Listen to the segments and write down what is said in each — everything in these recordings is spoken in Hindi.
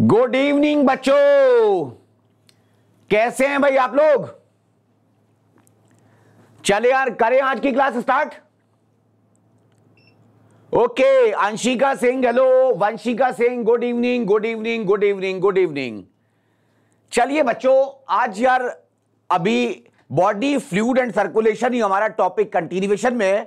गुड इवनिंग बच्चों कैसे हैं भाई आप लोग चले यार करें आज की class start okay Anshika Singh hello Vanshika Singh good evening good evening good evening good evening चलिए बच्चों आज यार अभी बॉडी फ्लूड एंड सर्कुलेशन ही हमारा टॉपिक कंटिन्यूएशन में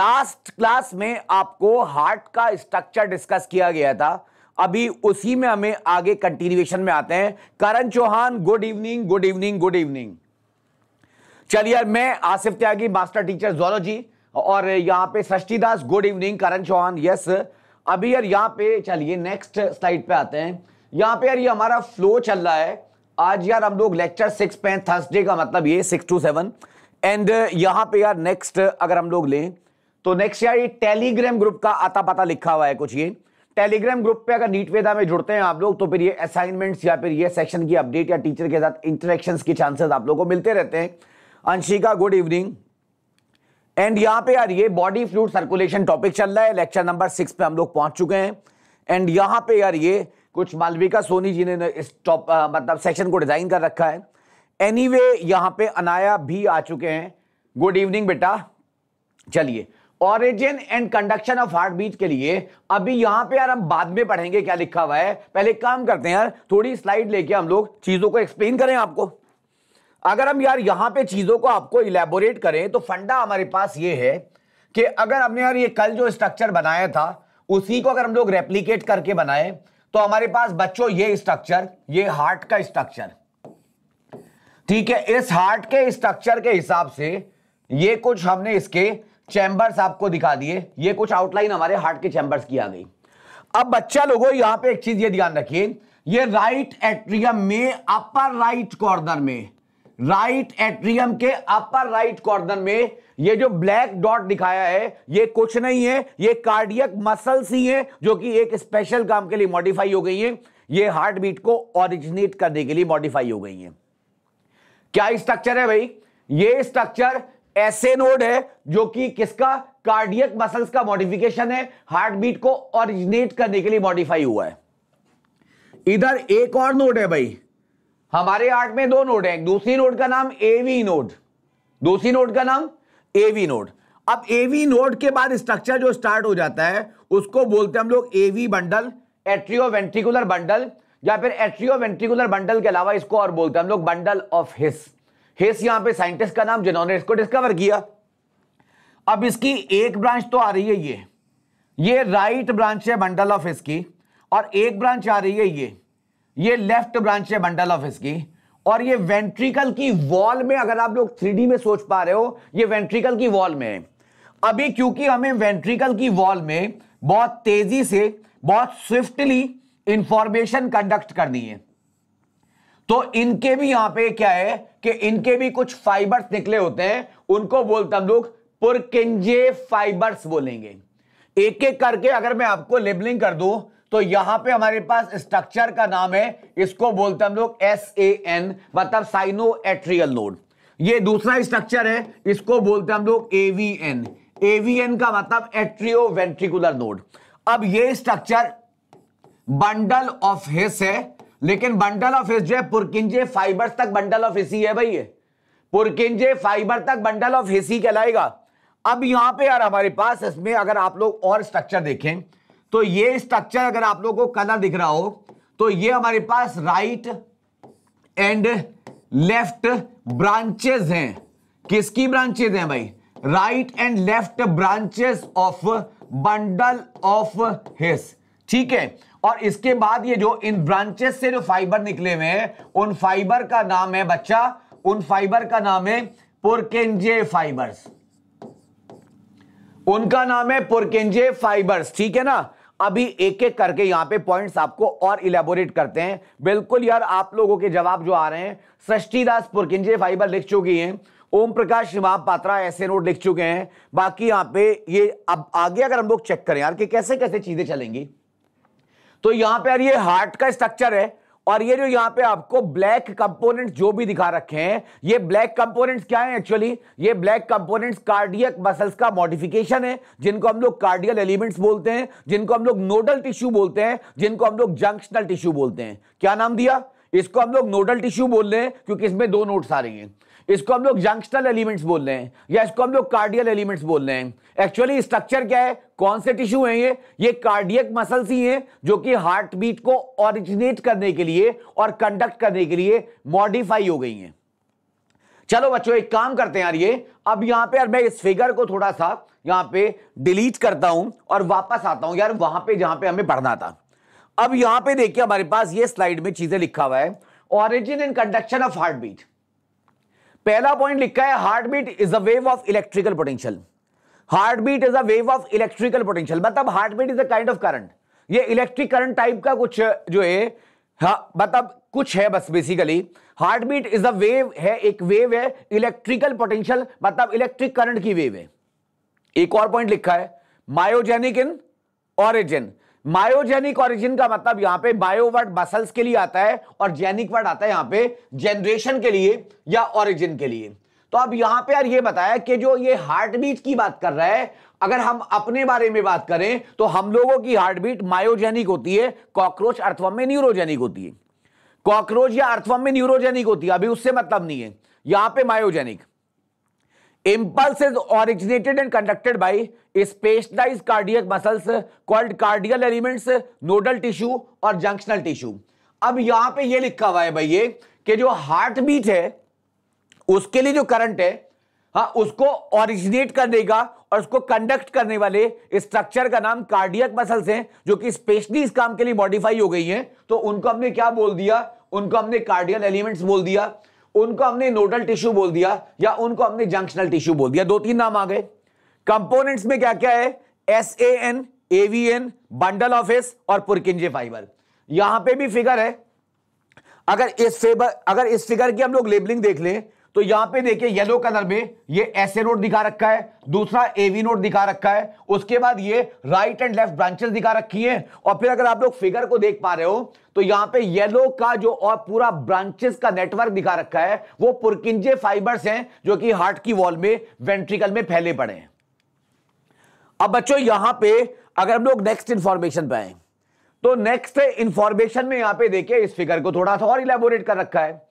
लास्ट क्लास में आपको हार्ट का स्ट्रक्चर डिस्कस किया गया था अभी उसी में हमें आगे कंटिन्यूएशन में आते हैं Karan Chauhan good evening good evening good evening चलिए मैं Asif Tyagi master teacher zoology और यहां पे Srishtidas good evening Karan Chauhan yes अभी यार यहाँ पे चलिए नेक्स्ट स्लाइड पे आते हैं यहां पे यार ये हमारा फ्लो चल रहा है आज यार हम लोग लेक्चर सिक्स पे थर्सडे का मतलब ये सिक्स टू सेवन एंड यहां पे यार नेक्स्ट अगर हम लोग लें तो नेक्स्ट यार ये टेलीग्राम ग्रुप का आता पता लिखा हुआ है कुछ ये टेलीग्राम ग्रुप पे अगर नीट वेदा में जुड़ते हैं आप लोग तो फिर ये असाइनमेंट्स या फिर ये सेक्शन की अपडेट या टीचर के साथ इंटरेक्शन के चांसेस आप लोग को मिलते रहते हैं अंशिका गुड इवनिंग एंड यहाँ पे यार ये बॉडी फ्लूड सर्कुलेशन टॉपिक चल रहा है लेक्चर नंबर सिक्स पे हम लोग पहुंच चुके हैं एंड यहाँ पे यार ये कुछ मालविका सोनी जी ने इस टॉप मतलब सेक्शन को डिजाइन कर रखा है एनी anyway, यहाँ पे अनाया भी आ चुके हैं गुड इवनिंग बेटा चलिए origin and conduction of heart beat के लिए अभी यहां पे यार हम बाद में पढ़ेंगे क्या लिखा हुआ है पहले काम करते हैं यार थोड़ी स्लाइड लेके हम लोग चीजों को एक्सप्लेन करें आपको अगर हम यार यहां पे चीजों को आपको इलेबोरेट करें तो फंडा हमारे पास ये है कि अगर हमने यार ये कल जो स्ट्रक्चर बनाया था उसी को अगर हम लोग रेप्लीकेट करके बनाए तो हमारे पास बच्चों ये स्ट्रक्चर ये हार्ट का स्ट्रक्चर ठीक है इस हार्ट के स्ट्रक्चर के हिसाब से ये कुछ हमने इसके चैंबर्स आपको दिखा दिए ये कुछ आउटलाइन हमारे हार्ट के चैम्बर्स की आ गई अब बच्चा लोगों यहां पे एक चीज ये ध्यान रखिए ये राइट एट्रियम में अपर राइट कॉर्नर में राइट एट्रियम के अपर राइट कॉर्नर में ये जो ब्लैक डॉट दिखाया है ये कुछ नहीं है ये कार्डियक मसल्स ही हैं जो कि एक स्पेशल काम के लिए मॉडिफाई हो गई हैं ये हार्ट बीट को ओरिजिनेट करने के लिए मॉडिफाई हो गई हैं क्या स्ट्रक्चर है भाई ये स्ट्रक्चर ऐसे नोड है जो कि किसका कार्डियक मसल्स का मॉडिफिकेशन है हार्ट बीट को ऑरिजिनेट करने के लिए मॉडिफाई हुआ है इधर एक और नोड है भाई हमारे हार्ट में दो नोड है दूसरी नोड का नाम एवी नोड दूसरी नोड का नाम एवी नोड अब एवी नोड के बाद स्ट्रक्चर जो स्टार्ट हो जाता है उसको बोलते हैं हम लोग AV bundle atrio ventricular bundle या फिर एट्रियो वेंट्रिकुलर बंडल के अलावा इसको और बोलते हैं हम लोग बंडल ऑफ हिस्स हेस यहां पे साइंटिस्ट का नाम जिन्होंने इसको डिस्कवर किया अब इसकी एक ब्रांच तो आ रही है ये ये राइट ब्रांच है बंडल ऑफ इसकी और एक ब्रांच आ रही है ये ये लेफ्ट ब्रांच है बंडल ऑफ इसकी और ये वेंट्रिकल की वॉल में अगर आप लोग थ्री में सोच पा रहे हो ये वेंट्रिकल की वॉल में है अभी क्योंकि हमें वेंट्रिकल की वॉल में बहुत तेजी से बहुत स्विफ्टली इंफॉर्मेशन कंडक्ट करनी है तो इनके भी यहां पे क्या है कि इनके भी कुछ फाइबर्स निकले होते हैं उनको बोलते हम लोग पुरकिंजे फाइबर्स बोलेंगे एक एक करके अगर मैं आपको लेबलिंग कर दू तो यहां पे हमारे पास स्ट्रक्चर का नाम है इसको बोलते हम लोग एस ए एन मतलब साइनो एट्रियल नोड ये दूसरा स्ट्रक्चर है इसको बोलते हम लोग एवीएन एवीएन का मतलब एट्रियो वेंट्रिकुलर नोड अब ये स्ट्रक्चर बंडल ऑफ हिस है लेकिन बंडल ऑफ हिस्स है पुरकिंजे फाइबर तक बंडल ऑफ हिस्सी है भाई ये पुरकिंजे फाइबर तक बंडल ऑफ हिस्सी कहलाएगा अब यहां पे यार हमारे पास इसमें अगर आप लोग और स्ट्रक्चर देखें तो ये स्ट्रक्चर अगर आप लोगों को कलर दिख रहा हो तो ये हमारे पास राइट एंड लेफ्ट ब्रांचेस हैं किसकी ब्रांचेस हैं भाई right and left branches of bundle of His ठीक है और इसके बाद ये जो इन ब्रांचेस से जो फाइबर निकले हुए हैं उन फाइबर का नाम है बच्चा उन फाइबर का नाम है पुरकेंजे फाइबर्स उनका नाम है पुरकेंजे फाइबर्स ठीक है ना अभी एक एक करके यहां पे पॉइंट्स आपको और इलेबोरेट करते हैं बिल्कुल यार आप लोगों के जवाब जो आ रहे हैं सृष्टिदास पुरकेंजे फाइबर लिख चुकी हैं ओम प्रकाश शिवाब पात्रा ऐसे नोट लिख चुके हैं बाकी यहां पे ये अब आगे अगर हम लोग चेक करें यार कि कैसे कैसे चीजें चलेंगी तो यहां पर ये हार्ट का स्ट्रक्चर है और ये जो यहाँ पे आपको ब्लैक कंपोनेंट जो भी दिखा रखे हैं ये ब्लैक कंपोनेंट्स क्या है एक्चुअली ये ब्लैक कंपोनेंट्स कार्डियक मसल्स का मॉडिफिकेशन है जिनको हम लोग कार्डियल एलिमेंट्स बोलते हैं जिनको हम लोग नोडल टिश्यू बोलते हैं जिनको हम लोग जंक्शनल टिश्यू बोलते हैं क्या नाम दिया इसको हम लोग नोडल टिश्यू बोल रहे हैं क्योंकि इसमें दो नोट्स आ रही हैं इसको हम लोग जंक्शनल एलिमेंट्स बोल रहे हैं या इसको हम लोग कार्डियल एलिमेंट्स बोल रहे हैं एक्चुअली स्ट्रक्चर क्या है कौन से टिश्यू हैं ये ये कार्डियक मसल्स ही हैं जो कि हार्ट बीट को ऑरिजिनेट करने के लिए और कंडक्ट करने के लिए मॉडिफाई हो गई हैं चलो बच्चों एक काम करते हैं यार ये अब यहाँ पे यार मैं इस फिगर को थोड़ा सा यहाँ पे डिलीट करता हूं और वापस आता हूं यार वहां पे जहां पे हमें पढ़ना था अब यहाँ पे देखिए हमारे पास ये स्लाइड में चीजें लिखा हुआ है origin and conduction of heart beat पहला पॉइंट लिखा है heart beat is a wave of electrical potential heart beat is a wave of electrical potential मतलब heart beat is a kind of current ये इलेक्ट्रिक करंट टाइप का कुछ जो है हाँ, मतलब कुछ है बस basically heart beat is a wave है एक वेव है इलेक्ट्रिकल पोटेंशियल मतलब इलेक्ट्रिक करंट की वेव है एक और पॉइंट लिखा है myogenic in origin myogenic origin का मतलब यहां पे बायो वर्ड बसल्स के लिए आता है और जेनिक वर्ड आता है यहां पे जनरेशन के लिए या ऑरिजिन के लिए तो अब यहां पे यार ये बताया कि जो ये हार्ट बीट की बात कर रहा है अगर हम अपने बारे में बात करें तो हम लोगों की हार्ट बीट मायोजेनिक होती है कॉकरोच अर्थवम में न्यूरोजेनिक होती है कॉकरोच या अर्थवम में न्यूरोजेनिक होती है अभी उससे मतलब नहीं है यहां पे myogenic impulse is originated and conducted by specialise cardiac muscles called cardial elements nodal tissue और जंक्शनल टिश्यू अब यहां पे ये लिखा हुआ है भाई ये कि जो हार्ट बीट है उसके लिए जो करंट है हाँ उसको ओरिजिनेट करने का और उसको कंडक्ट करने वाले स्ट्रक्चर का नाम कार्डियक मसल्स हैं जो कि स्पेशली इस काम के लिए मॉडिफाई हो गई हैं तो उनको हमने क्या बोल दिया उनको हमने कार्डियल एलिमेंट्स बोल दिया उनको हमने नोडल टिश्यू बोल दिया या उनको हमने जंक्शनल टिश्यू बोल दिया दो तीन नाम आ गए कंपोनेंट्स में क्या क्या है S A N AVN bundle S और पुरकिंजे फाइबर यहां पे भी फिगर है अगर इस फेबर अगर इस फिगर की हम लोग लेबलिंग देख लें तो यहां पे देखिए येलो कलर में ये ऐसे नोट दिखा रखा है दूसरा एवी नोट दिखा रखा है उसके बाद ये राइट एंड लेफ्ट ब्रांचेस दिखा रखी हैं और फिर अगर आप लोग फिगर को देख पा रहे हो तो यहां पे येलो का जो और पूरा ब्रांचेस का नेटवर्क दिखा रखा है वो पुरकिंजे फाइबर्स हैं जो कि हार्ट की वॉल में वेंट्रिकल में फैले पड़े हैं अब बच्चों यहां पे अगर हम लोग नेक्स्ट इंफॉर्मेशन पे आए तो नेक्स्ट इंफॉर्मेशन में यहां पे देखिए इस फिगर को थोड़ा सा और इलेबोरेट कर रखा है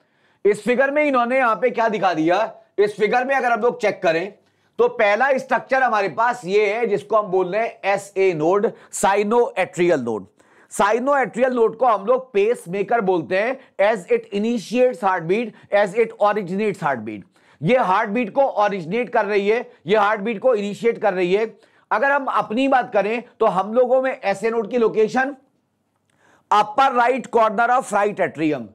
इस फिगर में इन्होंने यहां पर क्या दिखा दिया इस फिगर में अगर हम लोग चेक करें तो पहला स्ट्रक्चर हमारे पास ये है जिसको हम बोल रहे हैं S A node sino atrial node sino atrial node को हम लोग पेस मेकर बोलते हैं as it initiates heart beat as it originate heart beat ये हार्ट बीट को ऑरिजिनेट कर रही है ये हार्ट बीट को इनिशिएट कर रही है अगर हम अपनी बात करें तो हम लोगों में ऐसे नोट की location upper right corner of right atrium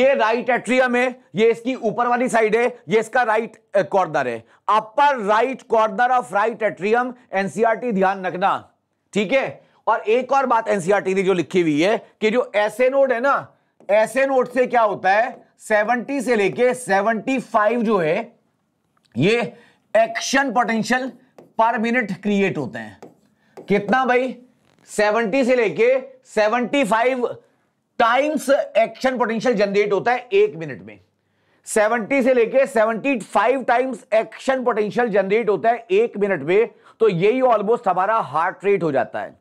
ये राइट एट्रियम है ये इसकी ऊपर वाली साइड है ये इसका राइट कॉर्नर है upper right corner of right atrium NCERT ध्यान रखना ठीक है और एक और बात एनसीआरटी ने जो लिखी हुई है कि जो ऐसे नोट है ना ऐसे नोट से क्या होता है सेवनटी से लेके फाइव जो है ये action potential per minute create होते हैं कितना भाई सेवनटी से लेके five times action potential generate होता है एक मिनट में सेवनटी से लेके five times action potential generate होता है एक मिनट में तो यही ऑलमोस्ट हमारा हार्ट रेट हो जाता है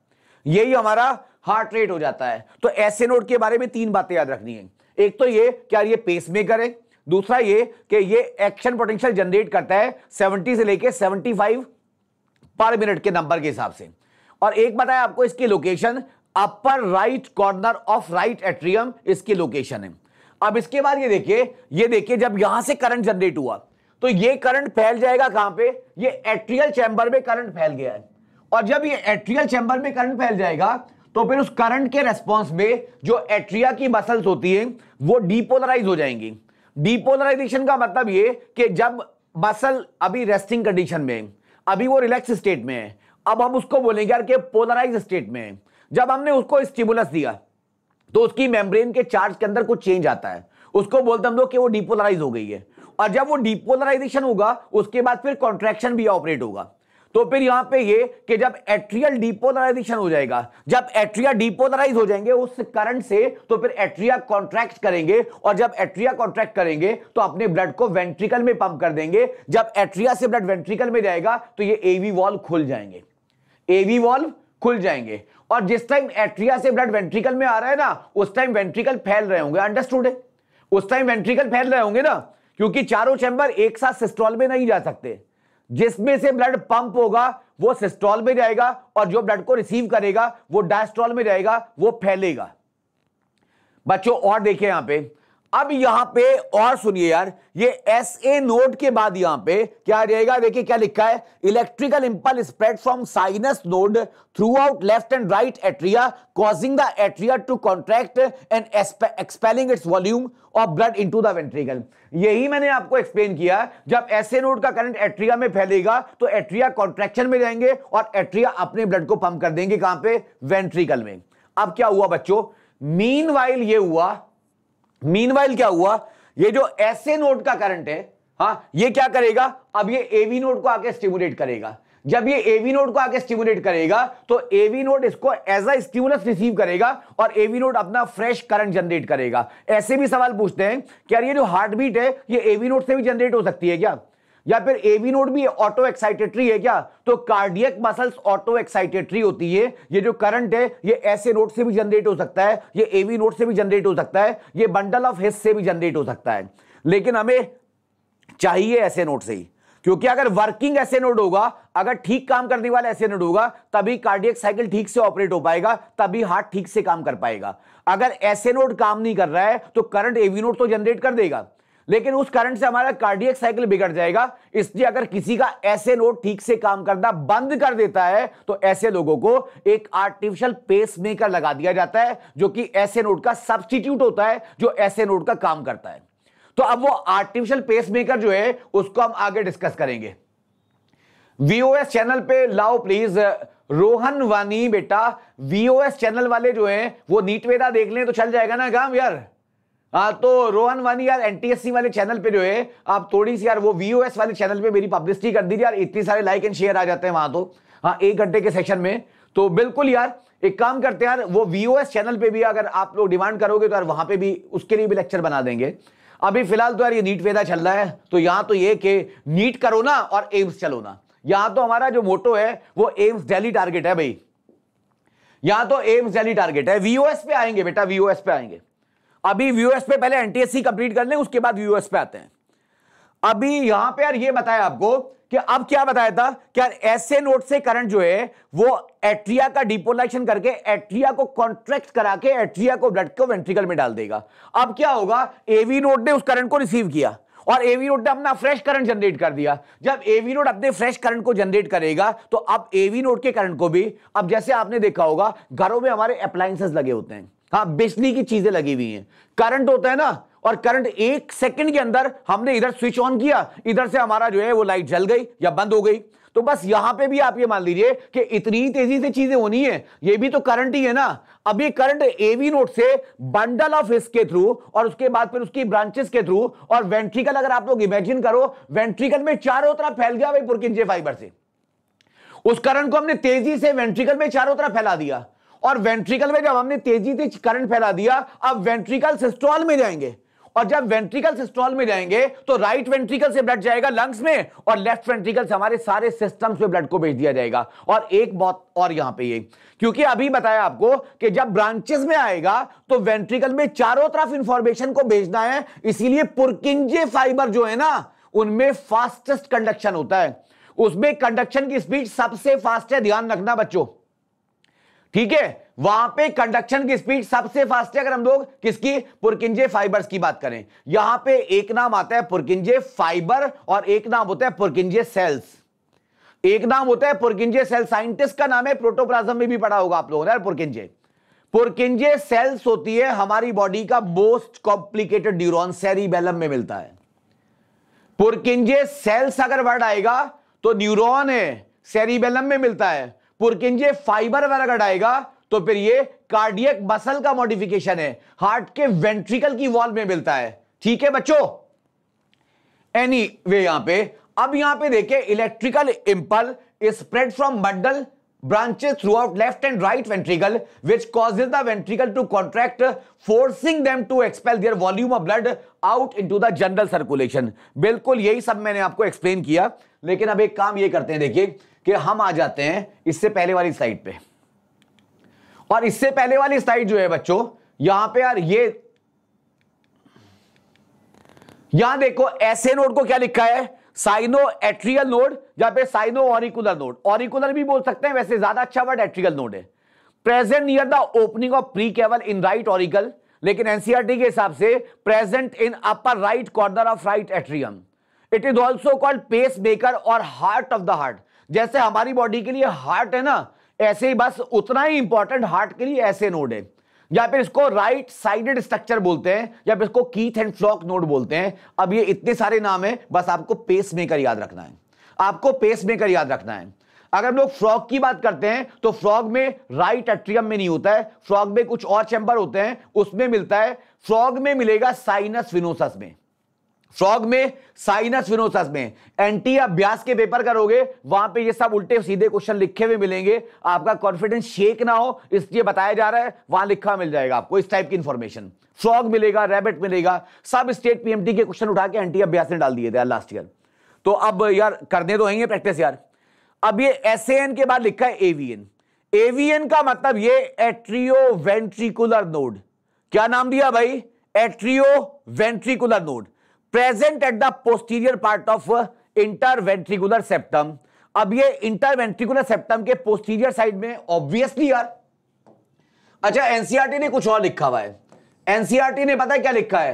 यही हमारा हार्ट रेट हो जाता है तो ऐसे नोड के बारे में तीन बातें याद रखनी है एक तो ये क्या ये पेसमेकर है दूसरा ये कि ये एक्शन पोटेंशियल जनरेट करता है 70 से लेके 75 पर मिनट के नंबर के हिसाब से और एक बताया आपको इसकी location upper right corner of right atrium इसकी लोकेशन है अब इसके बाद ये देखिए ये देखिए जब यहां से करंट जनरेट हुआ तो ये करंट फैल जाएगा कहां पे ये एट्रियल चैम्बर में करंट फैल गया है और जब ये एट्रियल चैम्बर में करंट फैल जाएगा तो फिर उस करंट के रेस्पॉन्स में जो एट्रिया की मसल्स होती है वो डिपोलराइज हो जाएंगी डिपोलराइजेशन का मतलब ये कि जब मसल अभी रेस्टिंग कंडीशन में अभी वो रिलैक्स स्टेट में है अब हम उसको बोलेंगे यार कि पोलराइज स्टेट में है जब हमने उसको स्टिमुलस दिया तो उसकी मेम्ब्रेन के चार्ज के अंदर कुछ चेंज आता है उसको बोलते हम लोग कि वो डिपोलराइज हो गई है और जब वो डिपोलराइजेशन होगा उसके बाद फिर कॉन्ट्रैक्शन भी ऑपरेट होगा तो फिर यहां पे ये कि जब एट्रियल डिपोलराइजेशन हो जाएगा जब एट्रिया डिपोलराइज हो जाएंगे उस करंट से तो फिर एट्रिया कॉन्ट्रैक्ट करेंगे और जब एट्रिया कॉन्ट्रैक्ट करेंगे तो अपने ब्लड को वेंट्रिकल में पंप कर देंगे जब एट्रिया से ब्लड वेंट्रिकल में जाएगा तो ये एवी वॉल्व खुल जाएंगे एवी वॉल्व खुल जाएंगे और जिस टाइम एट्रिया से ब्लड वेंट्रिकल में आ रहा है ना उस टाइम वेंट्रिकल फैल रहे होंगे अंडरस्टूड है उस टाइम वेंट्रिकल फैल रहे होंगे ना क्योंकि चारों चैंबर एक साथ सिस्ट्रॉल में नहीं जा सकते जिसमें से ब्लड पंप होगा वो सिस्टॉल में जाएगा और जो ब्लड को रिसीव करेगा वो डायस्ट्रॉल में जाएगा वो फैलेगा बच्चों और देखिए यहां पे अब यहां पे और सुनिए यार ये एस ए नोड के बाद यहां पे क्या रहेगा देखिए क्या लिखा है electrical impulse spread from sinus node throughout left and right atria causing the atria to contract and expelling its volume of blood into the ventricle यही मैंने आपको एक्सप्लेन किया जब ऐसे नोड का करंट एट्रिया में फैलेगा तो एट्रिया कॉन्ट्रेक्शन में जाएंगे और एट्रिया अपने ब्लड को पंप कर देंगे कहां पे वेंट्रिकल में अब क्या हुआ बच्चों मीन ये हुआ मीनवाइल क्या हुआ ये जो ऐसे नोड का करंट है हाँ ये क्या करेगा अब ये एवी नोड को आके स्टिमुलेट करेगा जब ये एवी नोड को आके स्टिमुलेट करेगा तो एवी नोड इसको एज अ स्टिमुलस रिसीव करेगा और एवी नोड अपना फ्रेश करंट जनरेट करेगा ऐसे भी सवाल पूछते हैं कि यार ये जो हार्ट बीट है ये एवी नोड से भी जनरेट हो सकती है क्या या फिर एवी नोड भी ऑटो एक्साइटेटरी है क्या तो कार्डियक मसल्स ऑटो एक्साइटेटरी होती है ये जो करंट है ये ऐसे नोड से भी जनरेट हो सकता है ये एवी नोड से भी जनरेट हो सकता है ये बंडल ऑफ हिस्स से भी जनरेट हो सकता है लेकिन हमें चाहिए ऐसे नोट से ही क्योंकि अगर वर्किंग ऐसे नोड होगा अगर ठीक काम करने वाला ऐसे नोड होगा तभी कार्डियक साइकिल ठीक से ऑपरेट हो पाएगा तभी हार्ट ठीक से काम कर पाएगा अगर ऐसे नोड काम नहीं कर रहा है तो करंट एवी नोड तो जनरेट कर देगा लेकिन उस कारण से हमारा कार्डियक साइकिल बिगड़ जाएगा इसलिए अगर किसी का ऐसे नोड ठीक से काम करना बंद कर देता है तो ऐसे लोगों को एक आर्टिफिशियल पेस मेकर लगा दिया जाता है जो कि ऐसे नोट का सब्सटीट्यूट होता है जो ऐसे नोट का काम करता है तो अब वो आर्टिफिशियल पेस मेकर जो है उसको हम आगे डिस्कस करेंगे वीओएस चैनल पे लाओ प्लीज रोहन वानी बेटा वीओएस चैनल वाले जो है वो नीट वेदा देख लें तो चल जाएगा ना काम यार आ, हाँ, तो रोहन वानी यार एनटीएससी वाले चैनल पे जो है आप थोड़ी सी यार वो वीओएस वाले चैनल पे मेरी पब्लिसिटी कर दीजिए यार इतनी सारे लाइक एंड शेयर आ जाते हैं वहां तो हाँ एक घंटे के सेशन में तो बिल्कुल यार एक काम करते हैं यार वो वीओएस चैनल पे भी अगर आप लोग डिमांड करोगे तो यार वहां पे भी उसके लिए भी लेक्चर बना देंगे अभी फिलहाल तो यार ये नीट वेदा चल रहा है तो यहाँ तो ये कि नीट करो ना और एम्स चलो ना यहाँ तो हमारा जो मोटो है वो एम्स डेली टारगेट है भाई यहाँ तो एम्स डेली टारगेट है वीओ पे आएंगे बेटा वीओ पे आएंगे अभी यूएस पे पहले एनटीएससी कंप्लीट कर लें उसके बाद यूएस पे आते हैं अभी यहां पे यार ये बताया आपको कि अब क्या बताया था कि यार ऐसे नोट से करंट जो है वो एट्रिया का डिपोलाइशन करके एट्रिया को कॉन्ट्रैक्ट करा के एट्रिया को ब्लड को वेंट्रिकल में डाल देगा अब क्या होगा एवी नोट ने उस करंट को रिसीव किया और एवी नोट ने अपना फ्रेश करंट जनरेट कर दिया जब एवी नोट अपने फ्रेश करंट को जनरेट करेगा तो अब एवी नोट के करंट को भी अब जैसे आपने देखा होगा घरों में हमारे अप्लायंसेस लगे होते हैं हाँ बिजली की चीजें लगी हुई हैं करंट होता है ना और करंट एक सेकंड के अंदर हमने इधर स्विच ऑन किया इधर से हमारा जो है वो लाइट जल गई या बंद हो गई तो बस यहां पे भी आप ये मान लीजिए कि इतनी तेजी से चीजें होनी है ये भी तो करंट ही है ना अब ये करंट एवी नोट से बंडल ऑफ इसके थ्रू और उसके बाद फिर उसकी ब्रांचेस के थ्रू और वेंट्रिकल अगर आप लोग इमेजिन करो वेंट्रिकल में चारों तरफ फैल गया भाई पुरकिंजे फाइबर से उस करंट को हमने तेजी से वेंट्रिकल में चारों तरफ फैला दिया और वेंट्रिकल में जब हमने तेजी से करंट फैला दिया अब वेंट्रिकल सिस्टोल में जाएंगे और जब वेंट्रिकल सिस्टोल में जाएंगे तो राइट वेंट्रिकल से ब्लड जाएगा लंग्स में और लेफ्ट वेंट्रिकल से हमारे सारे सिस्टम में ब्लड को भेज दिया जाएगा और एक बहुत और यहां पे ये क्योंकि अभी बताया आपको कि जब ब्रांचेस में आएगा तो वेंट्रिकल में चारों तरफ इंफॉर्मेशन को भेजना है इसीलिए पुरकिंजे फाइबर जो है ना उनमें फास्टेस्ट कंडक्शन होता है उसमें कंडक्शन की स्पीड सबसे फास्ट है ध्यान रखना बच्चों ठीक है वहां पे कंडक्शन की स्पीड सबसे फास्ट है अगर हम लोग किसकी पुरकिंजे फाइबर्स की बात करें यहां पे एक नाम आता है पुरकिंजे फाइबर और एक नाम होता है पुरकिंजे सेल्स एक नाम होता है पुरकिंजे सेल साइंटिस्ट का नाम है प्रोटोप्लाज्म में भी पढ़ा होगा आप लोगों ने पुरकिंजे पुरकिंजे सेल्स होती है हमारी बॉडी का मोस्ट कॉम्प्लिकेटेड ड्यूरॉन सेरीबेलम में मिलता है पुरकिंजे सेल्स अगर वर्ड आएगा तो न्यूरोन है सेरिबेलम में मिलता है पुरकिंजे फाइबर वगैरह आएगा तो फिर ये कार्डियक मसल का मॉडिफिकेशन है हार्ट के वेंट्रिकल की वॉल में मिलता है ठीक है बच्चों एनी वे यहां पर अब यहां पे देखे electrical impulse spread from bundle branches throughout left and right ventricle which causes the ventricle to contract forcing them to expel their volume of blood out into the general circulation बिल्कुल यही सब मैंने आपको एक्सप्लेन किया लेकिन अब एक काम ये करते हैं देखिए कि हम आ जाते हैं इससे पहले वाली साइड पे और इससे पहले वाली साइड जो है बच्चों यहां पे यार ये यहां देखो ऐसे नोड को क्या लिखा है साइनो एट्रियल नोड या फिर साइनो ऑरिकुलर नोड ऑरिकुलर भी बोल सकते हैं वैसे ज्यादा अच्छा वर्ड एट्रियल नोड है present near the opening of precaval in right auricle लेकिन एनसीआरटी e के हिसाब से present in upper right corner of right atrium it is also called pace maker और हार्ट ऑफ द हार्ट जैसे हमारी बॉडी के लिए हार्ट है ना ऐसे ही बस उतना ही इंपॉर्टेंट हार्ट के लिए ऐसे नोड है या फिर इसको राइट साइडेड स्ट्रक्चर बोलते हैं या फिर इसको कीथ एंड फ्लॉक नोड बोलते हैं अब ये इतने सारे नाम है बस आपको पेस मेकर याद रखना है आपको पेस मेकर याद रखना है अगर हम लोग फ्रॉग की बात करते हैं तो फ्रॉग में राइट एट्रियम में नहीं होता है फ्रॉग में कुछ और चैंबर होते हैं उसमें मिलता है फ्रॉग में मिलेगा साइनस विनोसस में फ्रॉग में साइनस विनोसस में एंटी अभ्यास के पेपर करोगे वहां पे ये सब उल्टे सीधे क्वेश्चन लिखे हुए मिलेंगे आपका कॉन्फिडेंस शेक ना हो इसलिए बताया जा रहा है वहां लिखा मिल जाएगा आपको इस टाइप की इंफॉर्मेशन फ्रॉग मिलेगा रैबिट मिलेगा सब स्टेट पीएमटी के क्वेश्चन उठा के एंटी अभ्यास ने डाल दिए थे लास्ट ईयर तो अब यार करने तो है प्रैक्टिस यार अब ये एस के बाद लिखा है एवीएन एवीएन का मतलब ये एट्रियो वेंट्रिकुलर नोड क्या नाम दिया भाई atrio ventricular node present at the posterior part of interventricular septum अब ये इंटरवेंट्रिकुलर सेप्टम के पोस्टीरियर साइड में ऑब्वियसली यार अच्छा एनसीआरटी e ने कुछ और लिखा हुआ है एनसीआरटी e ने पता क्या लिखा है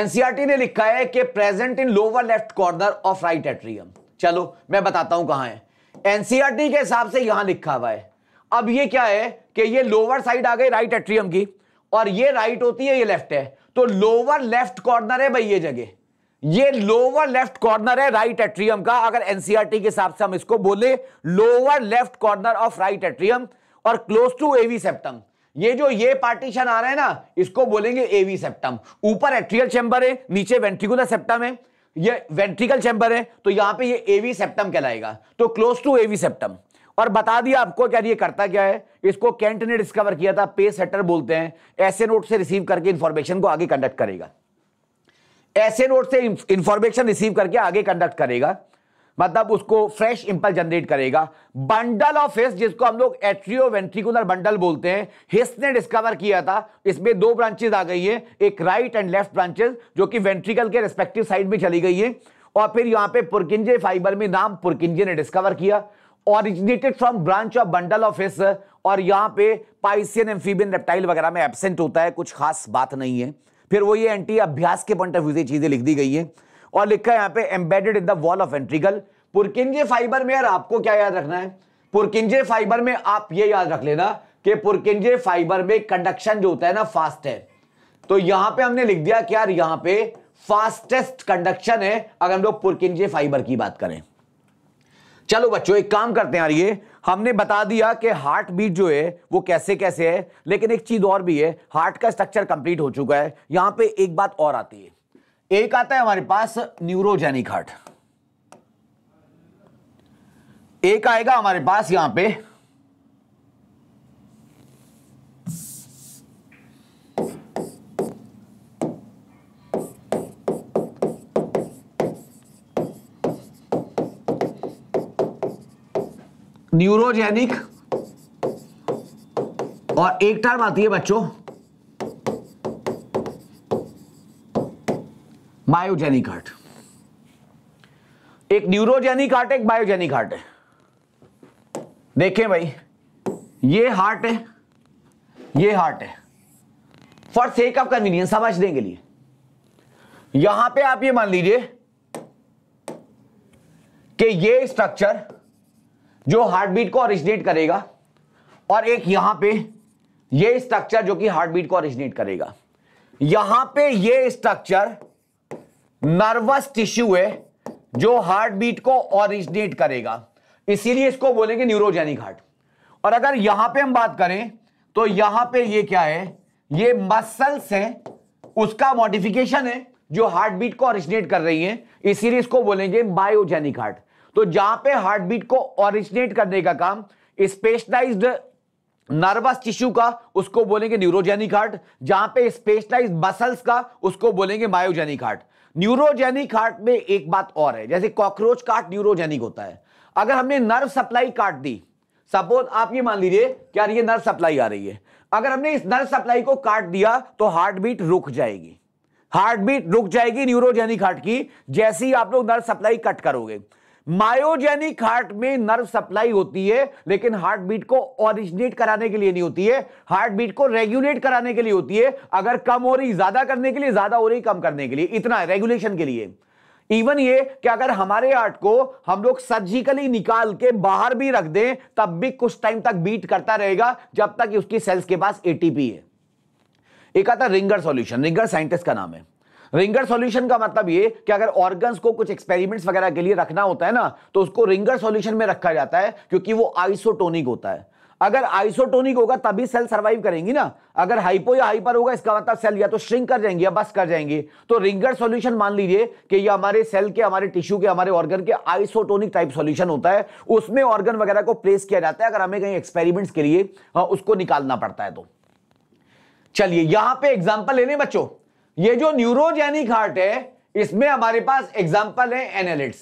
एनसीआरटी e ने लिखा है कि present in lower left corner of right atrium चलो मैं बताता हूं कहां है एनसीआरटी के हिसाब से यहां लिखा हुआ है अब ये क्या है कि ये लोअर साइड आ गई राइट एट्रियम की और ये राइट होती है ये लेफ्ट है तो लोअर लेफ्ट कॉर्नर है भाई ये जगह ये लोअर लेफ्ट कॉर्नर है राइट एट्रियम का अगर एनसीआरटी e के हिसाब से हम इसको बोले lower left corner of right atrium और क्लोज टू एवी सेप्टम ये जो ये पार्टीशन आ रहा है ना इसको बोलेंगे एवी सेप्टम ऊपर एट्रियल चैम्बर है नीचे वेंट्रिकुलर सेप्टम है ये वेंट्रिकल चैम्बर है तो यहां पे ये एवी सेप्टम कहलाएगा तो क्लोज टू एवी सेप्टम और बता दिया आपको क्या ये करता क्या है इसको कैंट ने डिस्कवर किया था पे सेटर बोलते हैं ऐसे नोट से रिसीव करके इंफॉर्मेशन को आगे कंडक्ट करेगा ऐसे नोट से इंफॉर्मेशन रिसीव करके आगे कंडक्ट करेगा मतलब उसको फ्रेश इंपल जनरेट करेगा बंडल ऑफ हिस्स जिसको हम लोग एट्रियो वेंट्रिकुलर बंडल बोलते हैं हिस्स ने डिस्कवर किया था इसमें दो ब्रांचेस आ गई हैं एक राइट एंड लेफ्ट ब्रांचेस जो कि वेंट्रिकल के रेस्पेक्टिव साइड में चली गई है और फिर यहां पे पुरकिंजे फाइबर में नाम पुरकिंजे ने डिस्कवर किया originated from branch of bundle of His और यहां पर पाइसियन एम्फीबियन रेप्टाइल वगैरह में एबसेंट होता है कुछ खास बात नहीं है फिर वो ये एंटी अभ्यास के पॉइंट ऑफ व्यू से चीजें लिख दी गई है और लिखा है यहां पे embedded in the wall of ventricle Purkinje fibre में यार आपको क्या याद रखना है पुरकिंजे फाइबर में आप ये याद रख लेना कि पुरकिंजे फाइबर में कंडक्शन जो होता है ना फास्ट है तो यहां पे हमने लिख दिया कि यार यहां पे फास्टेस्ट कंडक्शन है अगर हम लोग पुरकिंजे फाइबर की बात करें चलो बच्चों एक काम करते हैं यार ये हमने बता दिया कि हार्ट बीट जो है वो कैसे कैसे है लेकिन एक चीज और भी है हार्ट का स्ट्रक्चर कंप्लीट हो चुका है यहां पे एक बात और आती है एक आता है हमारे पास न्यूरोजेनिक हार्ट एक आएगा हमारे पास यहां पे न्यूरोजेनिक और एक टर्म आती है बच्चों बायोजेनिक हार्ट एक न्यूरोजेनिक हार्ट एक बायोजेनिक हार्ट है देखें भाई ये हार्ट है ये हार्ट है फॉर सेक ऑफ कन्वीनियंस समझने के लिए यहां पे आप ये मान लीजिए कि ये स्ट्रक्चर जो हार्ट बीट को ओरिजिनेट करेगा और एक यहां पे ये स्ट्रक्चर जो कि हार्ट बीट को ओरिजिनेट करेगा यहां पे ये स्ट्रक्चर नर्वस टिश्यू है जो हार्ट बीट को ओरिजिनेट करेगा इसीलिए इसको बोलेंगे न्यूरोजेनिक हार्ट और अगर यहां पे हम बात करें तो यहां पे ये क्या है ये मसल्स हैं उसका मॉडिफिकेशन है जो हार्ट बीट को ओरिजिनेट कर रही है इसीलिए इसको बोलेंगे बायोजेनिक हार्ट तो जहां पे हार्ट बीट को ओरिजिनेट करने का काम स्पेशलाइज नर्वस टिश्यू का उसको बोलेंगे न्यूरोजेनिक हार्ट जहां पे स्पेशलाइज मसल्स का उसको बोलेंगे मायोजेनिक हार्ट न्यूरोजेनिक हार्ट में एक बात और है जैसे कॉकरोच काट न्यूरोजेनिक होता है अगर हमने नर्व सप्लाई काट दी सपोज आप ये मान लीजिए कि यार ये नर्व सप्लाई आ रही है अगर हमने इस नर्व सप्लाई को काट दिया तो हार्ट बीट रुक जाएगी हार्ट बीट रुक जाएगी न्यूरोजेनिक हार्ट की जैसे ही आप लोग नर्व सप्लाई कट करोगे मायोजेनिक हार्ट में नर्व सप्लाई होती है लेकिन हार्ट बीट को ओरिजिनेट कराने के लिए नहीं होती है हार्ट बीट को रेगुलेट कराने के लिए होती है अगर कम हो रही ज्यादा करने के लिए ज्यादा हो रही कम करने के लिए इतना रेगुलेशन के लिए इवन ये कि अगर हमारे हार्ट को हम लोग सर्जिकली निकाल के बाहर भी रख दें तब भी कुछ टाइम तक बीट करता रहेगा जब तक उसकी सेल्स के पास एटीपी है एक आता रिंगर सॉल्यूशन रिंगर साइंटिस्ट का नाम है रिंगर सॉल्यूशन का मतलब ये कि अगर ऑर्गन्स को कुछ एक्सपेरिमेंट्स वगैरह के लिए रखना होता है ना तो उसको रिंगर सॉल्यूशन में रखा जाता है क्योंकि वो आइसोटोनिक होता है अगर आइसोटोनिक होगा तभी सेल सर्वाइव करेंगी ना अगर हाइपो या हाइपर होगा इसका मतलब सेल या तो श्रिंक कर जाएंगे या बस कर जाएंगे तो रिंगर सॉल्यूशन मान लीजिए कि ये हमारे सेल के हमारे टिश्यू के हमारे ऑर्गन के आइसोटोनिक टाइप सॉल्यूशन होता है उसमें ऑर्गन वगैरह को प्लेस किया जाता है अगर हमें कहीं एक्सपेरिमेंट्स के लिए हाँ, उसको निकालना पड़ता है तो चलिए यहां पर एग्जाम्पल ले लें बच्चों ये जो न्यूरोजेनिक हार्ट है इसमें हमारे पास एग्जाम्पल है एनालिट्स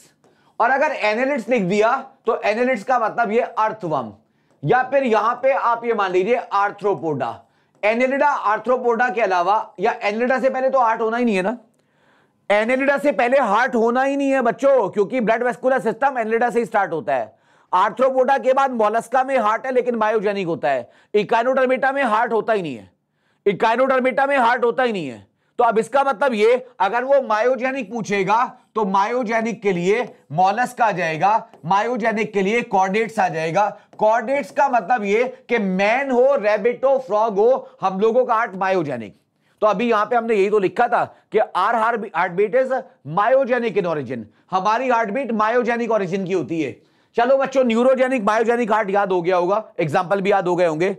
और अगर एनालिट्स लिख दिया तो एनालिट्स का मतलब ये अर्थवम या फिर यहां पे आप ये मान लीजिए आर्थ्रोपोडा एनेलिडा आर्थ्रोपोडा के अलावा या एनेलिडा से पहले तो हार्ट होना ही नहीं है ना एनेलिडा से पहले हार्ट होना ही नहीं है बच्चों क्योंकि ब्लड वेस्कुलर सिस्टम एनेलिडा से स्टार्ट होता है आर्थ्रोपोडा के बाद मोलस्का में हार्ट है लेकिन बायोजेनिक होता है इकाइनोडर्मेटा में हार्ट होता ही नहीं है इकाइनोडर्मेटा में हार्ट होता ही नहीं है तो अब इसका मतलब ये अगर वो मायोजेनिक पूछेगा तो मायोजेनिक के लिए मॉलस्क आ जाएगा मायोजेनिक के लिए कॉर्डेट्स आ जाएगा कॉर्डेट्स का मतलब ये कि मैन हो रेबिट हो फ्रॉग हो हम लोगों का आर्ट मायोजेनिक तो अभी यहां पे हमने यही तो लिखा था कि आर हार heart is myogenic in origin हमारी आर्टबीट मायोजेनिक ऑरिजिन की होती है चलो बच्चों न्यूरोजेनिक मायोजेनिक हार्ट याद हो गया होगा एग्जाम्पल भी याद हो गए होंगे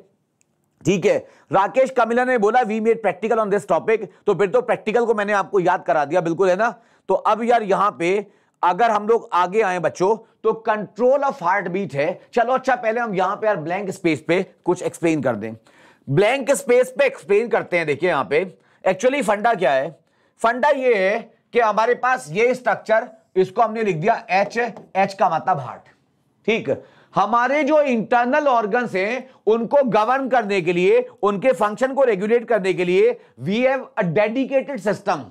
ठीक है राकेश कमिला ने बोला we made practical on this topic तो फिर तो प्रैक्टिकल को मैंने आपको याद करा दिया बिल्कुल है ना तो अब यार यहां पे अगर हम लोग आगे आए बच्चों तो कंट्रोल ऑफ हार्ट बीट है चलो अच्छा पहले हम यहां पे यार ब्लैंक स्पेस पे कुछ एक्सप्लेन कर दें ब्लैंक स्पेस पे एक्सप्लेन करते हैं देखिए यहां पे एक्चुअली फंडा क्या है फंडा ये है कि हमारे पास ये स्ट्रक्चर इसको हमने लिख दिया एच एच का मतलब हार्ट ठीक है हमारे जो इंटरनल ऑर्गन्स हैं उनको गवर्न करने के लिए उनके फंक्शन को रेगुलेट करने के लिए we have a dedicated system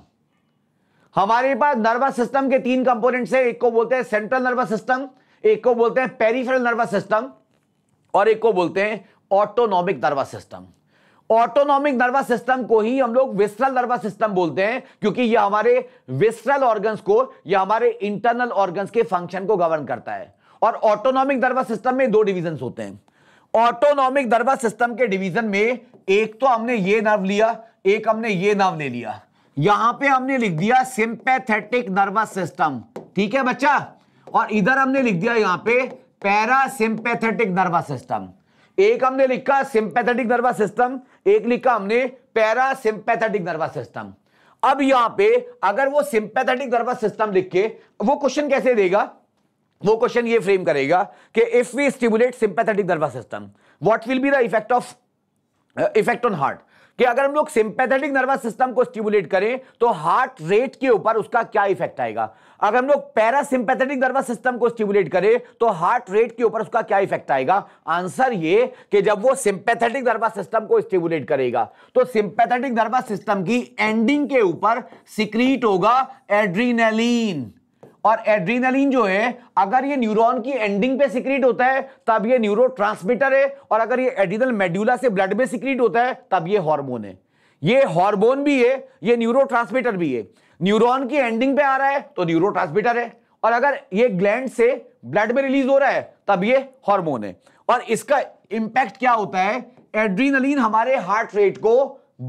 हमारे पास नर्वस सिस्टम के तीन कंपोनेंट्स हैं एक को बोलते हैं सेंट्रल नर्वस सिस्टम एक को बोलते हैं पेरिफेरल नर्वस सिस्टम और एक को बोलते हैं autonomic nervous system autonomic nervous system को ही हम लोग विस्ट्रल नर्वस सिस्टम बोलते हैं क्योंकि यह हमारे विस्ट्रल ऑर्गन्स को यह हमारे इंटरनल ऑर्गन्स के फंक्शन को गवर्न करता है और ऑटोनॉमिक दरवा सिस्टम में दो डिवीजन होते हैं ऑटोनॉमिक दरवा सिस्टम के डिवीजन में एक तो हमने ये नर्व लिया एक हमने ये नर्व ले लिया यहां पे हमने लिख दिया सिंपैथेटिक नर्वस सिस्टम ठीक है बच्चा और इधर हमने लिख दिया यहां पे पैरा सिंपैथेटिक नर्वस सिस्टम एक हमने लिखा सिंपैथेटिक नर्वस सिस्टम एक लिखा हमने पैरा सिंपैथेटिक नर्वस सिस्टम अब यहां पे अगर वो सिंपैथेटिक नर्वस सिस्टम लिख के वो क्वेश्चन कैसे देगा वो क्वेश्चन ये फ्रेम करेगा कि if we stimulate sympathetic nervous system what will be the effect of effect on heart कि अगर हम लोग सिंपैथेटिक नर्वस सिस्टम को स्टिमुलेट करें तो हार्ट रेट के ऊपर उसका क्या इफेक्ट आएगा अगर हम लोग पैरासिंपैथेटिक नर्वस सिस्टम को स्टिमुलेट करें तो हार्ट रेट के ऊपर उसका क्या इफेक्ट आएगा आंसर ये कि जब वो सिंपैथेटिक नर्वस सिस्टम को स्टिमुलेट करेगा तो सिंपैथेटिक नर्वस सिस्टम की एंडिंग के ऊपर सिक्रीट होगा एड्रीनेलिन और एड्रीनलिन जो है अगर ये न्यूरॉन की एंडिंग पे सिक्रीट होता है तब ये न्यूरो है और अगर ये एड्रीनल मेड्यूला से ब्लड में सिक्रीट होता है तब ये हार्मोन है ये हार्मोन भी है ये न्यूरो भी है न्यूरोन की एंडिंग पे आ रहा है तो न्यूरो है और अगर ये ग्लैंड से ब्लड में रिलीज हो रहा है तब ये हॉर्मोन है और इसका इंपैक्ट क्या होता है एड्रीनलिन हमारे हार्ट रेट को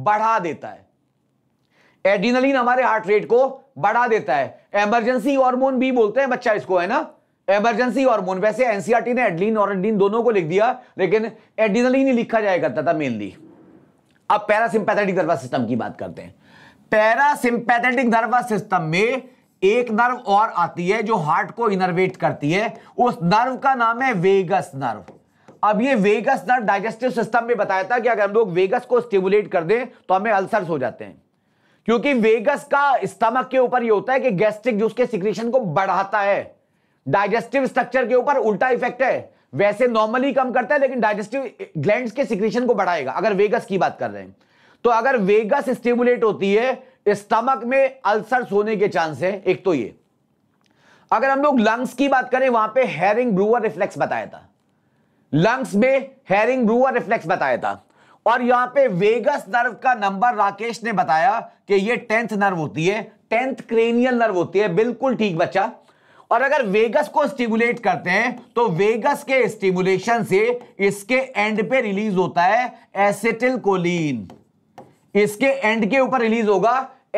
बढ़ा देता है एड्रीनलिन हमारे हार्ट रेट को बढ़ा देता है एमरजेंसी हॉर्मोन भी बोलते हैं बच्चा इसको है ना एमरजेंसी हॉर्मोन वैसे एनसीआरटी e ने एडलिन और एडलिन दोनों को लिख दिया लेकिन एडिनलिन ही लिखा जाया करता था मेनली अब पैरासिम्पैथेटिक नर्वस सिस्टम की बात करते हैं पैरासिम्पैथेटिक नर्वस सिस्टम में एक नर्व और आती है जो हार्ट को इनर्वेट करती है उस नर्व का नाम है वेगस नर्व अब ये वेगस नर्व डाइजेस्टिव सिस्टम में बताया था कि अगर हम लोग वेगस को स्टिमुलेट कर दें तो हमें अल्सर्स हो जाते हैं क्योंकि वेगस का स्टमक के ऊपर ये होता है कि गैस्ट्रिक जूस के सिक्रेशन को बढ़ाता है डाइजेस्टिव स्ट्रक्चर के ऊपर उल्टा इफेक्ट है वैसे नॉर्मली कम करता है लेकिन डाइजेस्टिव ग्लैंड के सिक्रेशन को बढ़ाएगा अगर वेगस की बात कर रहे हैं तो अगर वेगस स्टिमुलेट होती है स्टमक में अल्सर होने के चांस है एक तो ये अगर हम लोग लंग्स की बात करें वहां पे हेरिंग ब्रूअर रिफ्लेक्स बताया था लंग्स में हेरिंग ब्रूअर रिफ्लेक्स बताया था और यहां पे वेगस नर्व का नंबर राकेश ने बताया कि ये टेंथ नर्व होती है टेंथ क्रेनियल नर्व होती है बिल्कुल ठीक बच्चा और अगर वेगस को स्टिमुलेट करते हैं तो वेगस के स्टिमुलेशन से इसके एंड पे रिलीज होता है एसिटिल कोलीन इसके एंड के ऊपर रिलीज होगा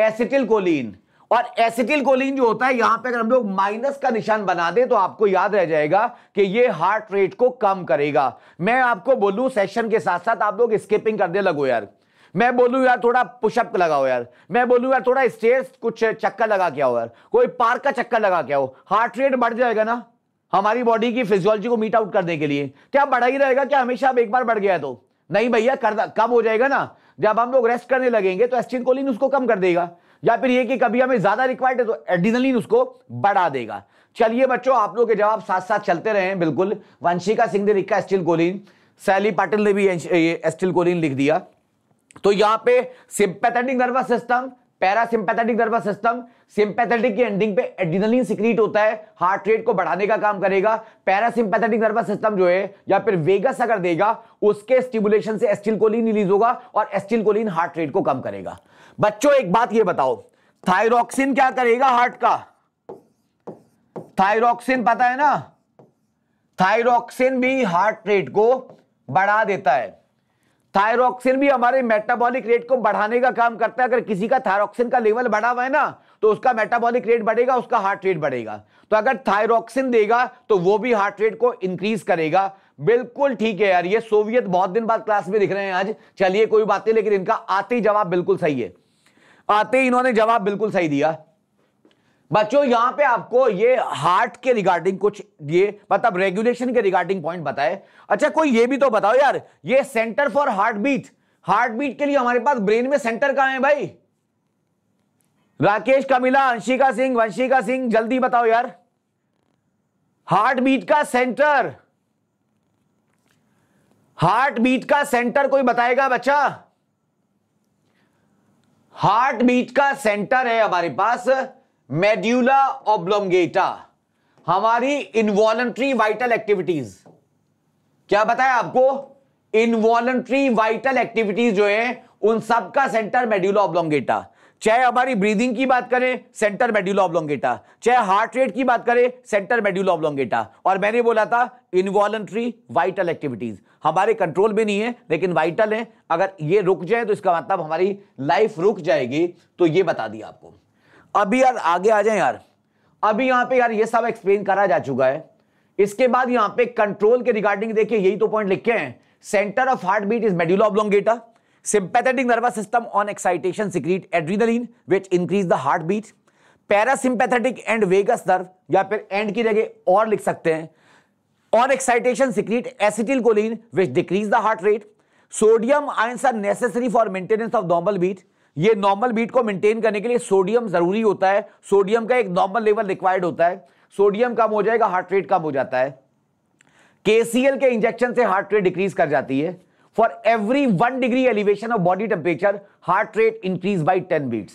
एसिटिल कोलीन और एसिटिल कोलिन जो होता है यहां पे अगर हम लोग माइनस का निशान बना दें तो आपको याद रह जाएगा कि ये हार्ट रेट को कम करेगा मैं आपको बोलूं सेशन के साथ साथ आप लोग स्किपिंग करने लगो यार मैं बोलूं यार थोड़ा पुशअप लगाओ यार मैं बोलूं यार थोड़ा स्टेज कुछ चक्कर लगा के आओ यार कोई पार्क का चक्कर लगा के आओ हार्ट रेट बढ़ जाएगा ना हमारी बॉडी की फिजियोलॉजी को मीट आउट करने के लिए क्या बढ़ा ही रहेगा क्या हमेशा अब एक बार बढ़ गया तो नहीं भैया कर कम हो जाएगा ना जब हम लोग रेस्ट करने लगेंगे तो एस्टिन कोलिन उसको कम कर देगा या फिर ये कि कभी हमें ज्यादा रिक्वायर्ड है तो एडिनलिन उसको बढ़ा देगा चलिए बच्चों आप लोग के जवाब साथ साथ चलते रहे बिल्कुल वंशिका सिंह ने लिखा स्टिल गोलिन सैली पाटिल ने भी स्टिल गोलिन लिख दिया तो यहाँ पे sympathetic nervous system parasympathetic nervous system sympathetic की एंडिंग पे एड्रीनलिन सिक्रीट होता है हार्ट रेट को बढ़ाने का काम करेगा पैरासिंपैथेटिक नर्वस सिस्टम जो है या फिर वेगस अगर देगा उसके स्टिमुलेशन से एस्टिलकोलिन रिलीज होगा और एस्टिलकोलिन हार्ट रेट को कम करेगा बच्चों एक बात ये बताओ थायरोक्सिन क्या करेगा हार्ट का थायरोक्सिन पता है ना थायरोक्सिन भी हार्ट रेट को बढ़ा देता है थायरोक्सिन भी हमारे मेटाबॉलिक रेट को बढ़ाने का काम करता है अगर किसी का थायरोक्सिन का लेवल बढ़ा हुआ है ना तो उसका मेटाबॉलिक रेट बढ़ेगा उसका हार्ट रेट बढ़ेगा तो अगर थायरोक्सिन देगा तो वो भी हार्ट रेट को इंक्रीज करेगा बिल्कुल ठीक है यार ये सोवियत बहुत दिन बाद क्लास में दिख रहे हैं आज चलिए कोई बात नहीं लेकिन इनका आते ही जवाब बिल्कुल सही है आते ही इन्होंने जवाब बिल्कुल सही दिया बच्चों यहां पे आपको ये हार्ट के रिगार्डिंग कुछ ये मतलब रेगुलेशन के रिगार्डिंग पॉइंट बताए अच्छा कोई ये भी तो बताओ यार ये centre for heart beat heart beat के लिए हमारे पास ब्रेन में सेंटर कहां है भाई राकेश कमिला अंशिका सिंह वंशिका सिंह जल्दी बताओ यार हार्ट बीट का सेंटर हार्ट बीट का सेंटर कोई बताएगा बच्चा हार्ट बीट का सेंटर है हमारे पास मेड्यूला ओब्लोंगेटा हमारी इनवॉलंट्री वाइटल एक्टिविटीज क्या बताया आपको इनवॉलंट्री वाइटल एक्टिविटीज जो है उन सब का सेंटर मेड्यूला ऑब्लोंगेटा चाहे हमारी ब्रीदिंग की बात करें सेंटर मेड्यूला ऑब्लोंगेटा चाहे हार्ट रेट की बात करें सेंटर मेड्यूला ऑब्लोंगेटा और मैंने बोला था इनवॉलंट्री वाइटल एक्टिविटीज हमारे कंट्रोल में नहीं है लेकिन वाइटल है अगर ये रुक जाए तो इसका मतलब हमारी लाइफ रुक जाएगी तो ये बता दिया आपको अभी यार आगे आ जाए यार अभी यहां पे यार ये सब एक्सप्लेन करा जा चुका है इसके बाद यहां पे कंट्रोल के रिगार्डिंग देखिए यही तो पॉइंट लिखे हैं centre of heart beat is medulla sympathetic nervous system on excitation secrete adrenaline which increase the heart beat parasympathetic and vagus nerve या फिर एंड की जगह और लिख सकते हैं On excitation, secrete acetylcholine, which decrease the heart rate. Sodium ions are necessary for maintenance of normal beat. ये नॉर्मल बीट को मेंटेन करने के लिए सोडियम जरूरी होता है सोडियम का एक नॉर्मल लेवल रिक्वायर्ड होता है सोडियम कम हो जाएगा हार्ट रेट कम हो जाता है केसीएल के इंजेक्शन से हार्ट रेट डिक्रीज कर जाती है for every one degree elevation of body temperature heart rate increase by ten beat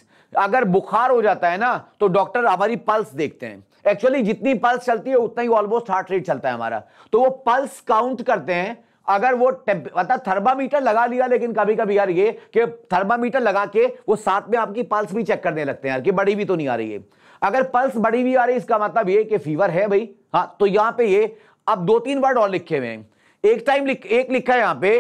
अगर बुखार हो जाता है ना तो डॉक्टर हमारी पल्स देखते हैं एक्चुअली जितनी पल्स चलती है उतना ही ऑलमोस्ट हार्ट रेट चलता है हमारा तो वो पल्स काउंट करते हैं अगर वो मतलब थर्मामीटर लगा लिया लेकिन कभी कभी यार ये कि थर्मामीटर लगा के वो साथ में आपकी पल्स भी चेक करने लगते हैं यार कि बड़ी भी तो नहीं आ रही है अगर पल्स बड़ी भी आ रही है इसका मतलब ये कि फीवर है भाई हाँ तो यहां पे ये अब दो तीन वर्ड और लिखे हुए हैं एक टाइम लिख एक लिखा है यहां पे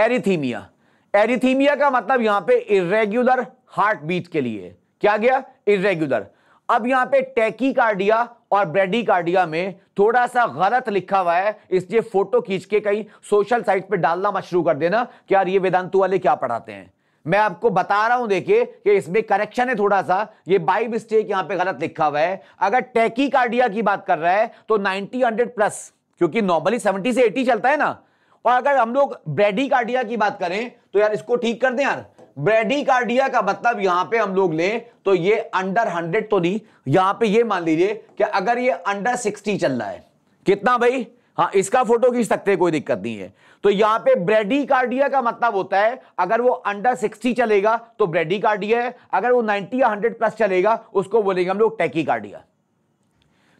एरिथीमिया एरिथीमिया का मतलब यहां पे इरेग्युलर हार्ट बीट के लिए क्या गया इरेग्युलर अब यहां पे टैकी कार्डिया और ब्रेडी कार्डिया में थोड़ा सा गलत लिखा हुआ है इसलिए फोटो खींच के कहीं सोशल साइट पे डालना मत शुरू कर देना कि यार ये वेदांतु वाले क्या पढ़ाते हैं मैं आपको बता रहा हूं देखिए कि इसमें करेक्शन है थोड़ा सा ये बाई मिस्टेक यहां पे गलत लिखा हुआ है अगर टैकी कार्डिया की बात कर रहा है तो नाइनटी हंड्रेड प्लस क्योंकि नॉर्मली सेवेंटी से एटी चलता है ना और अगर हम लोग ब्रेडी कार्डिया की बात करें तो यार इसको ठीक कर दें यार ब्रेडिकार्डिया का मतलब यहां पे हम लोग लें तो ये अंडर हंड्रेड तो नहीं यहां पे ये मान लीजिए कि अगर ये अंडर सिक्सटी चल रहा है कितना भाई हाँ इसका फोटो खींच सकते हैं कोई दिक्कत नहीं है तो यहां पे ब्रेडिकार्डिया का मतलब होता है अगर वो अंडर 60 चलेगा तो ब्रेडिकार्डिया है अगर वो 90 या 100 प्लस चलेगा उसको बोलेंगे हम लोग कार्डिया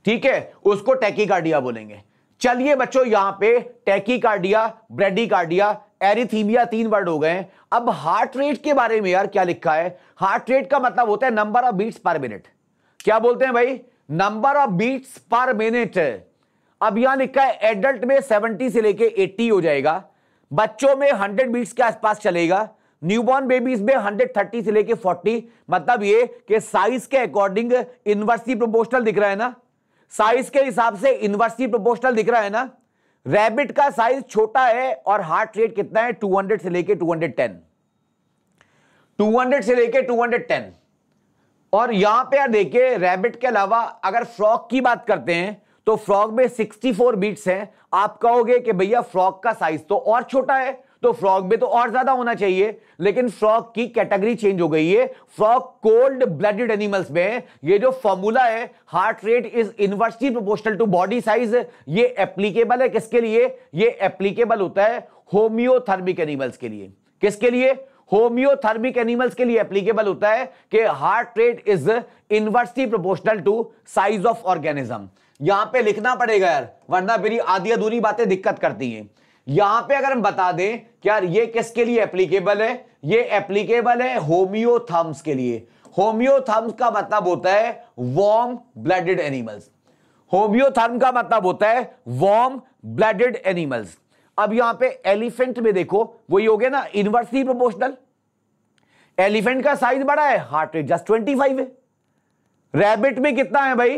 ठीक है उसको कार्डिया बोलेंगे चलिए बच्चों यहां पे ब्रेडी ब्रेडिकार्डिया एरिथीमिया तीन वर्ड हो गए अब हार्ट रेट के बारे में यार क्या लिखा है हार्ट रेट का मतलब होता है number of beats per minute क्या बोलते हैं भाई number of beats per minute अब यहां लिखा है एडल्ट में 70 से लेके 80 हो जाएगा बच्चों में 100 बीट्स के आसपास चलेगा न्यूबॉर्न बेबीज में 130 से लेके फोर्टी मतलब ये कि साइज के अकॉर्डिंग इन्वर्सली प्रोपोर्शनल दिख रहा है ना साइज के हिसाब से इन्वर्सली प्रोपोर्शनल दिख रहा है ना रैबिट का साइज छोटा है और हार्ट रेट कितना है 200 से लेके 210 200 से लेके 210 और यहां पे यार देखिए रैबिट के अलावा अगर फ्रॉक की बात करते हैं तो फ्रॉक में 64 बीट्स हैं आप कहोगे कि भैया फ्रॉक का साइज तो और छोटा है तो फ्रॉग में तो और ज्यादा होना चाहिए लेकिन फ्रॉग की कैटेगरी चेंज हो गई है फ्रॉग कोल्ड ब्लडेड एनिमल्स में ये जो फॉर्मूला है heart rate is inversely proportional to body size ये एप्लीकेबल है किसके लिए ये एप्लीकेबल होता है होमियोथर्मिक एनिमल्स के लिए किसके लिए होमियोथर्मिक एनिमल्स के लिए एप्लीकेबल होता है कि heart rate is inversely proportional to size of organism यहां पे लिखना पड़ेगा यार वरना मेरी आधी अधूरी बातें दिक्कत करती हैं यहां पे अगर हम बता दें कि यार ये किसके लिए एप्लीकेबल है ये एप्लीकेबल है होमियोथम्स के लिए होमियोथम्स का मतलब होता है वार्म ब्लडेड एनिमल्स होमियोथर्म का मतलब होता है वॉर्म ब्लडेड एनिमल्स अब यहां पे एलिफेंट में देखो वही हो गया ना इनवर्सली प्रोपोर्शनल एलिफेंट का साइज बड़ा है heart rate just twenty five है रैबिट में कितना है भाई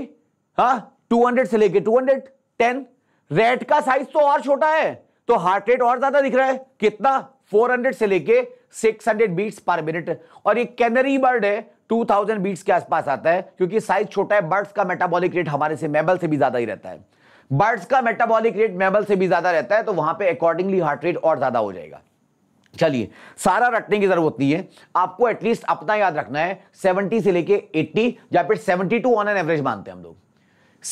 हा टू हंड्रेड से लेके टू हंड्रेड टेन रेट का साइज तो और छोटा है तो हार्ट रेट और ज्यादा दिख रहा है कितना 400 से लेके 600 बीट्स पर मिनट और ये कैनरी बर्ड है 2000 बीट्स के आसपास आता है क्योंकि साइज छोटा है बर्ड्स का मेटाबॉलिक रेट हमारे से मेबल से भी ज्यादा ही रहता है बर्ड्स का मेटाबॉलिक रेट मेबल से भी ज्यादा रहता है तो वहां पे अकॉर्डिंगली हार्ट रेट और ज्यादा हो जाएगा चलिए सारा रटने की जरूरत नहीं है आपको एटलीस्ट अपना याद रखना है 70 से लेके 80 या फिर 72 ऑन एन एवरेज मानते हैं हम लोग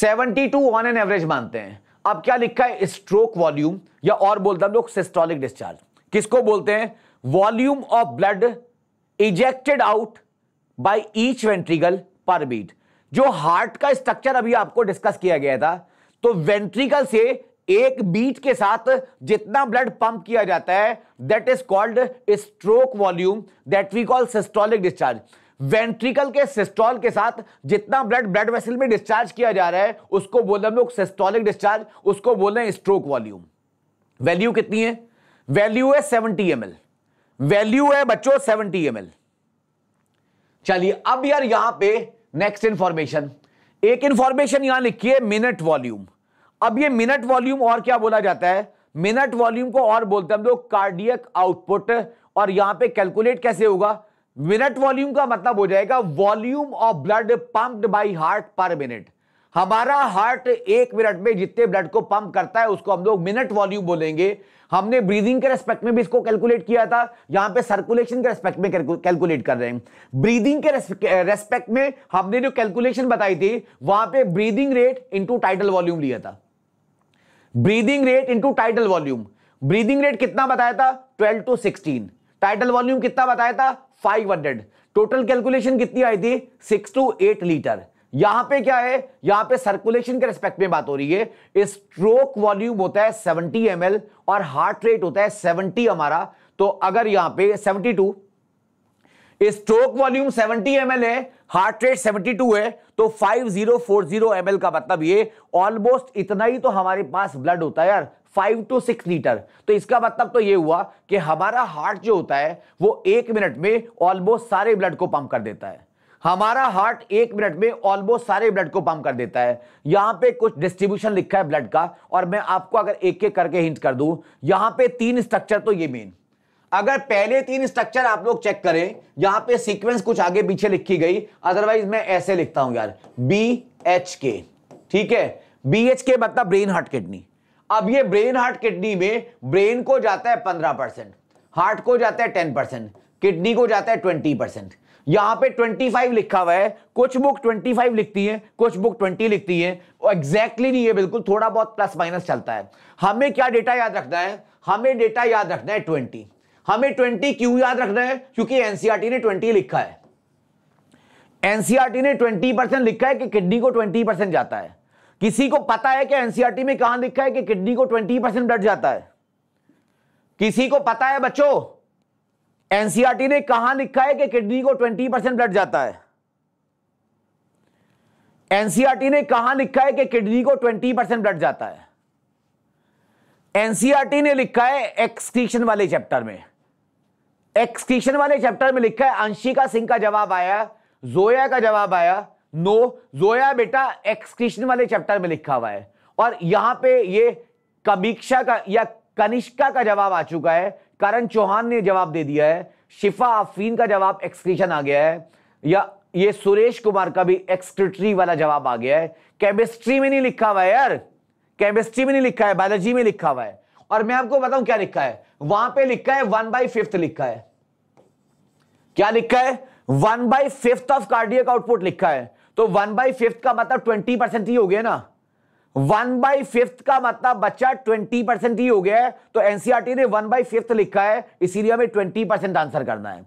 72 ऑन एन एवरेज मानते हैं अब क्या लिखा है स्ट्रोक वॉल्यूम या और बोलते हैं हम लोग सिस्टोलिक डिस्चार्ज किसको बोलते हैं volume of blood ejected out by each ventricle per beat जो हार्ट का स्ट्रक्चर अभी आपको डिस्कस किया गया था तो वेंट्रिकल से एक बीट के साथ जितना ब्लड पंप किया जाता है that is called stroke volume that we call systolic discharge ventricle के सिस्टोल के साथ जितना ब्लड ब्लड वेसल में डिस्चार्ज किया जा रहा है उसको बोल रहे हम लोग सिस्टोलिक डिस्चार्ज उसको बोल रहे हैं स्ट्रोक वॉल्यूम वैल्यू कितनी है वैल्यू है सेवनटी एम वैल्यू है बच्चों सेवनटी एम चलिए अब यार यहां पे नेक्स्ट इंफॉर्मेशन एक इंफॉर्मेशन यहां लिखी है मिनट वॉल्यूम अब ये मिनट वॉल्यूम और क्या बोला जाता है मिनट वॉल्यूम को और बोलते हैं हम लोग कार्डियक आउटपुट और यहां पे कैलकुलेट कैसे होगा मिनट वॉल्यूम का मतलब हो जाएगा volume of blood pumped by heart per minute हमारा हार्ट एक मिनट में जितने ब्लड को पंप करता है उसको हम लोग मिनट वॉल्यूम बोलेंगे हमने ब्रीदिंग के रेस्पेक्ट में भी इसको कैलकुलेट किया था यहां पे सर्कुलेशन के रेस्पेक्ट में कैलकुलेट कर रहे हैं ब्रीदिंग के रेस्पेक्ट में हमने जो कैलकुलेशन बताई थी वहां पे breathing rate into tidal volume लिया था breathing rate into tidal volume breathing rate कितना बताया था twelve to sixteen tidal volume कितना बताया था फाइव हंड्रेड टोटल कैलकुलेशन कितनी आई थी सिक्स टू एट लीटर यहां पे क्या है यहां पे सर्कुलेशन के रेस्पेक्ट में बात हो रही है स्ट्रोक वॉल्यूम होता है सेवनटी एम और हार्ट रेट होता है सेवनटी हमारा तो अगर यहां पे 72 स्ट्रोक वॉल्यूम सेवनटी एम है हार्ट रेट 72 है तो 5040 ml का मतलब ये ऑलमोस्ट इतना ही तो हमारे पास ब्लड होता है यार फाइव टू सिक्स लीटर तो इसका मतलब तो ये हुआ कि हमारा हार्ट जो होता है वो एक मिनट में ऑलमोस्ट सारे ब्लड को पंप कर देता है हमारा हार्ट एक मिनट में ऑलमोस्ट सारे ब्लड को पंप कर देता है यहां पे कुछ डिस्ट्रीब्यूशन लिखा है ब्लड का और मैं आपको अगर एक एक करके हिंट कर दूं यहां पे तीन स्ट्रक्चर तो ये मेन अगर पहले तीन स्ट्रक्चर आप लोग चेक करें यहां पे सीक्वेंस कुछ आगे पीछे लिखी गई अदरवाइज मैं ऐसे लिखता हूं यार बी एच के ठीक है बी एच के मतलब ब्रेन हार्ट किडनी अब ये ब्रेन हार्ट किडनी में ब्रेन को जाता है पंद्रह परसेंट हार्ट को जाता है टेन परसेंट किडनी को जाता है ट्वेंटी परसेंट यहां पे 25 लिखा हुआ है कुछ बुक 25 लिखती है कुछ बुक 20 लिखती है एग्जैक्टली नहीं है बिल्कुल थोड़ा बहुत प्लस माइनस चलता है हमें क्या डेटा याद रखना है हमें डेटा याद रखना है 20 हमें 20 क्यों याद रखना है क्योंकि एनसीआरटी e ने 20 लिखा है एनसीआरटी e ने 20 परसेंट लिखा है कि किडनी को 20 परसेंट जाता है किसी को पता है कि एनसीआरटी e में कहां लिखा है कि किडनी को 20 परसेंट ब्लड जाता है किसी को पता है बच्चों एनसीआरटी ने कहा लिखा है कि किडनी को 20 परसेंट ब्लड जाता है एनसीआरटी ने कहा लिखा है कि किडनी को 20 परसेंट ब्लड जाता है एनसीआरटी ने लिखा है एक्सक्रीशन वाले चैप्टर में एक्सक्रीशन वाले चैप्टर में लिखा है अंशिका सिंह का जवाब आया जोया का जवाब आया नो जोया बेटा एक्सक्रीशन वाले चैप्टर में लिखा हुआ है और यहां पे ये कमीक्षा का या कनिष्का का जवाब आ चुका है करण चौहान ने जवाब दे दिया है शिफा आफीन का जवाब एक्सक्रीशन आ गया है या ये सुरेश कुमार का भी एक्सक्रिटरी वाला जवाब आ गया है केमिस्ट्री में नहीं लिखा हुआ है यार केमिस्ट्री में नहीं लिखा है बायोलॉजी में लिखा हुआ है और मैं आपको बताऊं क्या लिखा है वहां पे लिखा है वन बाई फिफ्थ लिखा है क्या लिखा है one by fifth of cardiac output लिखा है तो वन बाई फिफ्थ का मतलब ट्वेंटी परसेंट ही हो गया ना वन बाई फिफ्थ का मतलब बच्चा ट्वेंटी परसेंट ही हो गया है तो एनसीआरटी e ने वन बाई फिफ्थ लिखा है इसीलिए हमें ट्वेंटी परसेंट आंसर करना है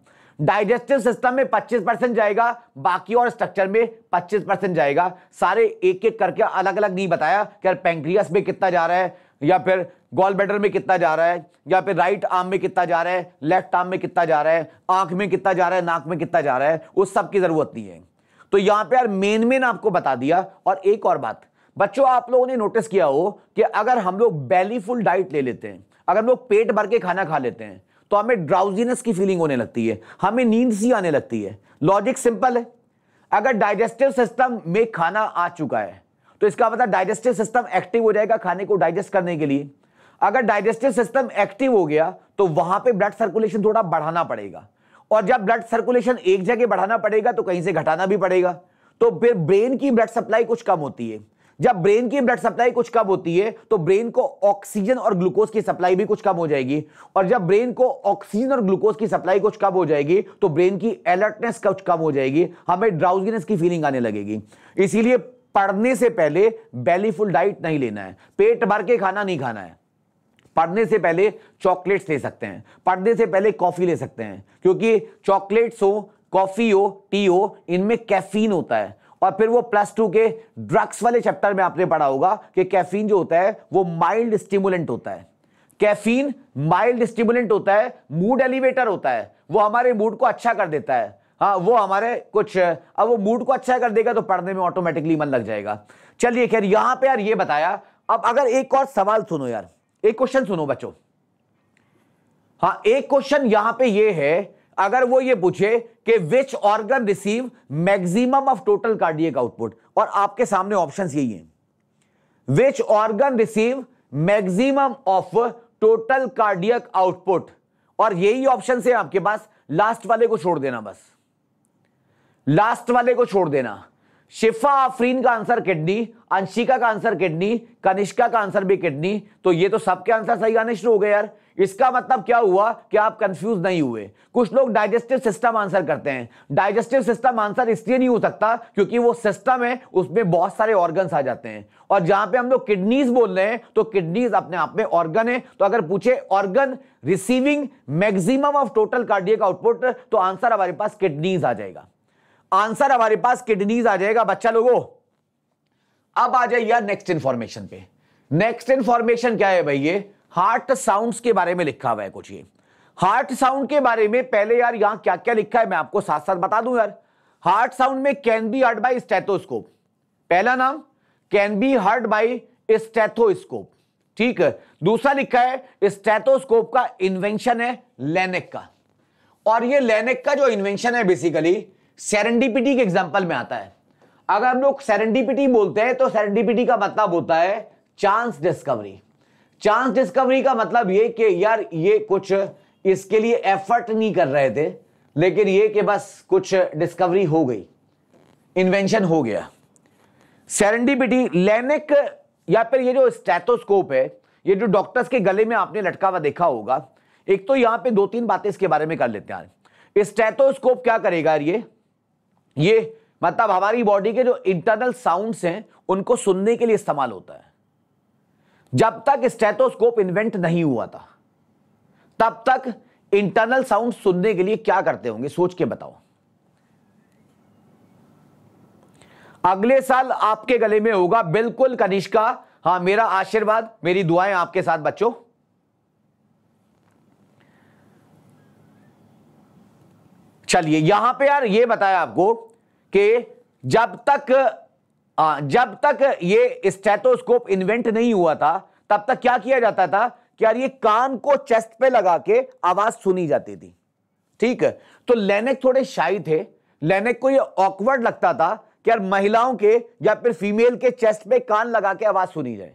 डाइजेस्टिव सिस्टम में पच्चीस परसेंट जाएगा बाकी और स्ट्रक्चर में पच्चीस परसेंट जाएगा सारे एक एक करके अलग अलग नहीं बताया कि यार पेंक्रियस में कितना जा रहा है या फिर गोल बेटर में कितना जा रहा है या फिर राइट आर्म में कितना जा रहा है लेफ्ट आर्म में कितना जा रहा है आंख में कितना जा रहा है नाक में कितना जा रहा है उस सब की जरूरत नहीं है तो यहां पर यार मेन मेन आपको बता दिया और एक और बात बच्चों आप लोगों ने नोटिस किया हो कि अगर हम लोग बैली फुल डाइट ले लेते हैं अगर हम लोग पेट भर के खाना खा लेते हैं तो हमें ड्राउजीनेस की फीलिंग होने लगती है हमें नींद सी आने लगती है लॉजिक सिंपल है अगर डाइजेस्टिव सिस्टम में खाना आ चुका है तो इसका मतलब डाइजेस्टिव सिस्टम एक्टिव हो जाएगा खाने को डाइजेस्ट करने के लिए अगर डाइजेस्टिव सिस्टम एक्टिव हो गया तो वहां पे ब्लड सर्कुलेशन थोड़ा बढ़ाना पड़ेगा और जब ब्लड सर्कुलेशन एक जगह बढ़ाना पड़ेगा तो कहीं से घटाना भी पड़ेगा तो फिर ब्रेन की ब्लड सप्लाई कुछ कम होती है जब ब्रेन की ब्लड सप्लाई कुछ कम होती है तो ब्रेन को ऑक्सीजन और ग्लूकोज की सप्लाई भी कुछ कम हो जाएगी और जब ब्रेन को ऑक्सीजन और ग्लूकोज की सप्लाई कुछ कम हो जाएगी तो ब्रेन की अलर्टनेस कुछ कम हो जाएगी हमें ड्राउजीनेस की फीलिंग आने लगेगी इसीलिए पढ़ने से पहले बेलीफुल डाइट नहीं लेना है पेट भर के खाना नहीं खाना है पढ़ने से पहले चॉकलेट्स ले सकते हैं पढ़ने से पहले कॉफी ले सकते हैं क्योंकि चॉकलेट्स हो कॉफी हो टी हो इनमें कैफीन होता है और फिर वो प्लस टू के ड्रग्स वाले चैप्टर में आपने पढ़ा होगा कि कैफीन जो होता है वो माइल्ड स्टिमुलेंट होता है कैफीन माइल्ड स्टिमुलेंट होता है मूड एलिवेटर होता है वो हमारे मूड को अच्छा कर देता है हाँ वो हमारे कुछ अब वो मूड को अच्छा कर देगा तो पढ़ने में ऑटोमेटिकली मन लग जाएगा चलिए खैर यहां पे यार ये बताया अब अगर एक और सवाल सुनो यार एक क्वेश्चन सुनो बच्चों हाँ एक क्वेश्चन यहां पे ये है अगर वो ये पूछे कि which organ receive maximum of total cardiac output और आपके सामने ऑप्शंस यही हैं which organ receive maximum of total cardiac output और यही ऑप्शन है आपके पास लास्ट वाले को छोड़ देना बस लास्ट वाले को छोड़ देना शिफा आफरीन का आंसर किडनी अंशिका का आंसर किडनी कनिष्का का आंसर भी किडनी तो ये तो सबके आंसर सही आने शुरू हो गए यार इसका मतलब क्या हुआ कि आप कंफ्यूज नहीं हुए कुछ लोग डाइजेस्टिव सिस्टम आंसर करते हैं डाइजेस्टिव सिस्टम आंसर इसलिए नहीं हो सकता क्योंकि वो सिस्टम है उसमें बहुत सारे ऑर्गन्स आ जाते हैं और जहां पे हम लोग किडनीज बोल रहे हैं तो किडनीज अपने आप में ऑर्गन है तो अगर पूछे organ receiving maximum of total cardiac output तो आंसर हमारे पास किडनीज आ जाएगा आंसर हमारे पास किडनीज आ जाएगा बच्चा लोगो अब आ जाइए नेक्स्ट इंफॉर्मेशन पे नेक्स्ट इंफॉर्मेशन क्या है भाई ये हार्ट साउंड्स के बारे में लिखा हुआ है कुछ ये हार्ट साउंड के बारे में पहले यार यहां क्या क्या लिखा है मैं आपको साथ साथ बता दूं यार हार्ट साउंड में can be heard by stethoscope पहला नाम can be heard by stethoscope ठीक है दूसरा लिखा है स्टेथोस्कोप का इन्वेंशन है लेनेक का और ये लेनेक का जो इन्वेंशन है बेसिकली सेरेंडिपिटी के एग्जाम्पल में आता है अगर हम लोग सेरेंडिपिटी बोलते हैं तो सेरेंडिपिटी का मतलब होता है चांस डिस्कवरी चांस डिस्कवरी का मतलब ये कि यार ये कुछ इसके लिए एफर्ट नहीं कर रहे थे लेकिन ये कि बस कुछ डिस्कवरी हो गई इन्वेंशन हो गया सेरेंडिपिटी लेनिक या फिर ये जो स्टेथोस्कोप है ये जो डॉक्टर्स के गले में आपने लटका हुआ देखा होगा एक तो यहां पे दो तीन बातें इसके बारे में कर लेते हैं स्टेथोस्कोप क्या करेगा ये ये मतलब हमारी बॉडी के जो इंटरनल साउंड्स हैं उनको सुनने के लिए इस्तेमाल होता है जब तक स्टेथोस्कोप इन्वेंट नहीं हुआ था तब तक इंटरनल साउंड सुनने के लिए क्या करते होंगे सोच के बताओ अगले साल आपके गले में होगा बिल्कुल कनिष्का हां मेरा आशीर्वाद मेरी दुआएं आपके साथ बच्चों चलिए यहां पे यार ये बताया आपको कि जब तक जब तक ये स्टेथोस्कोप इन्वेंट नहीं हुआ था तब तक क्या किया जाता था कि यार ये कान को चेस्ट पे लगा के आवाज सुनी जाती थी ठीक है तो लेनेक थोड़े शाही थे लेनेक को ये ऑकवर्ड लगता था कि यार महिलाओं के या फिर फीमेल के चेस्ट पे कान लगा के आवाज सुनी जाए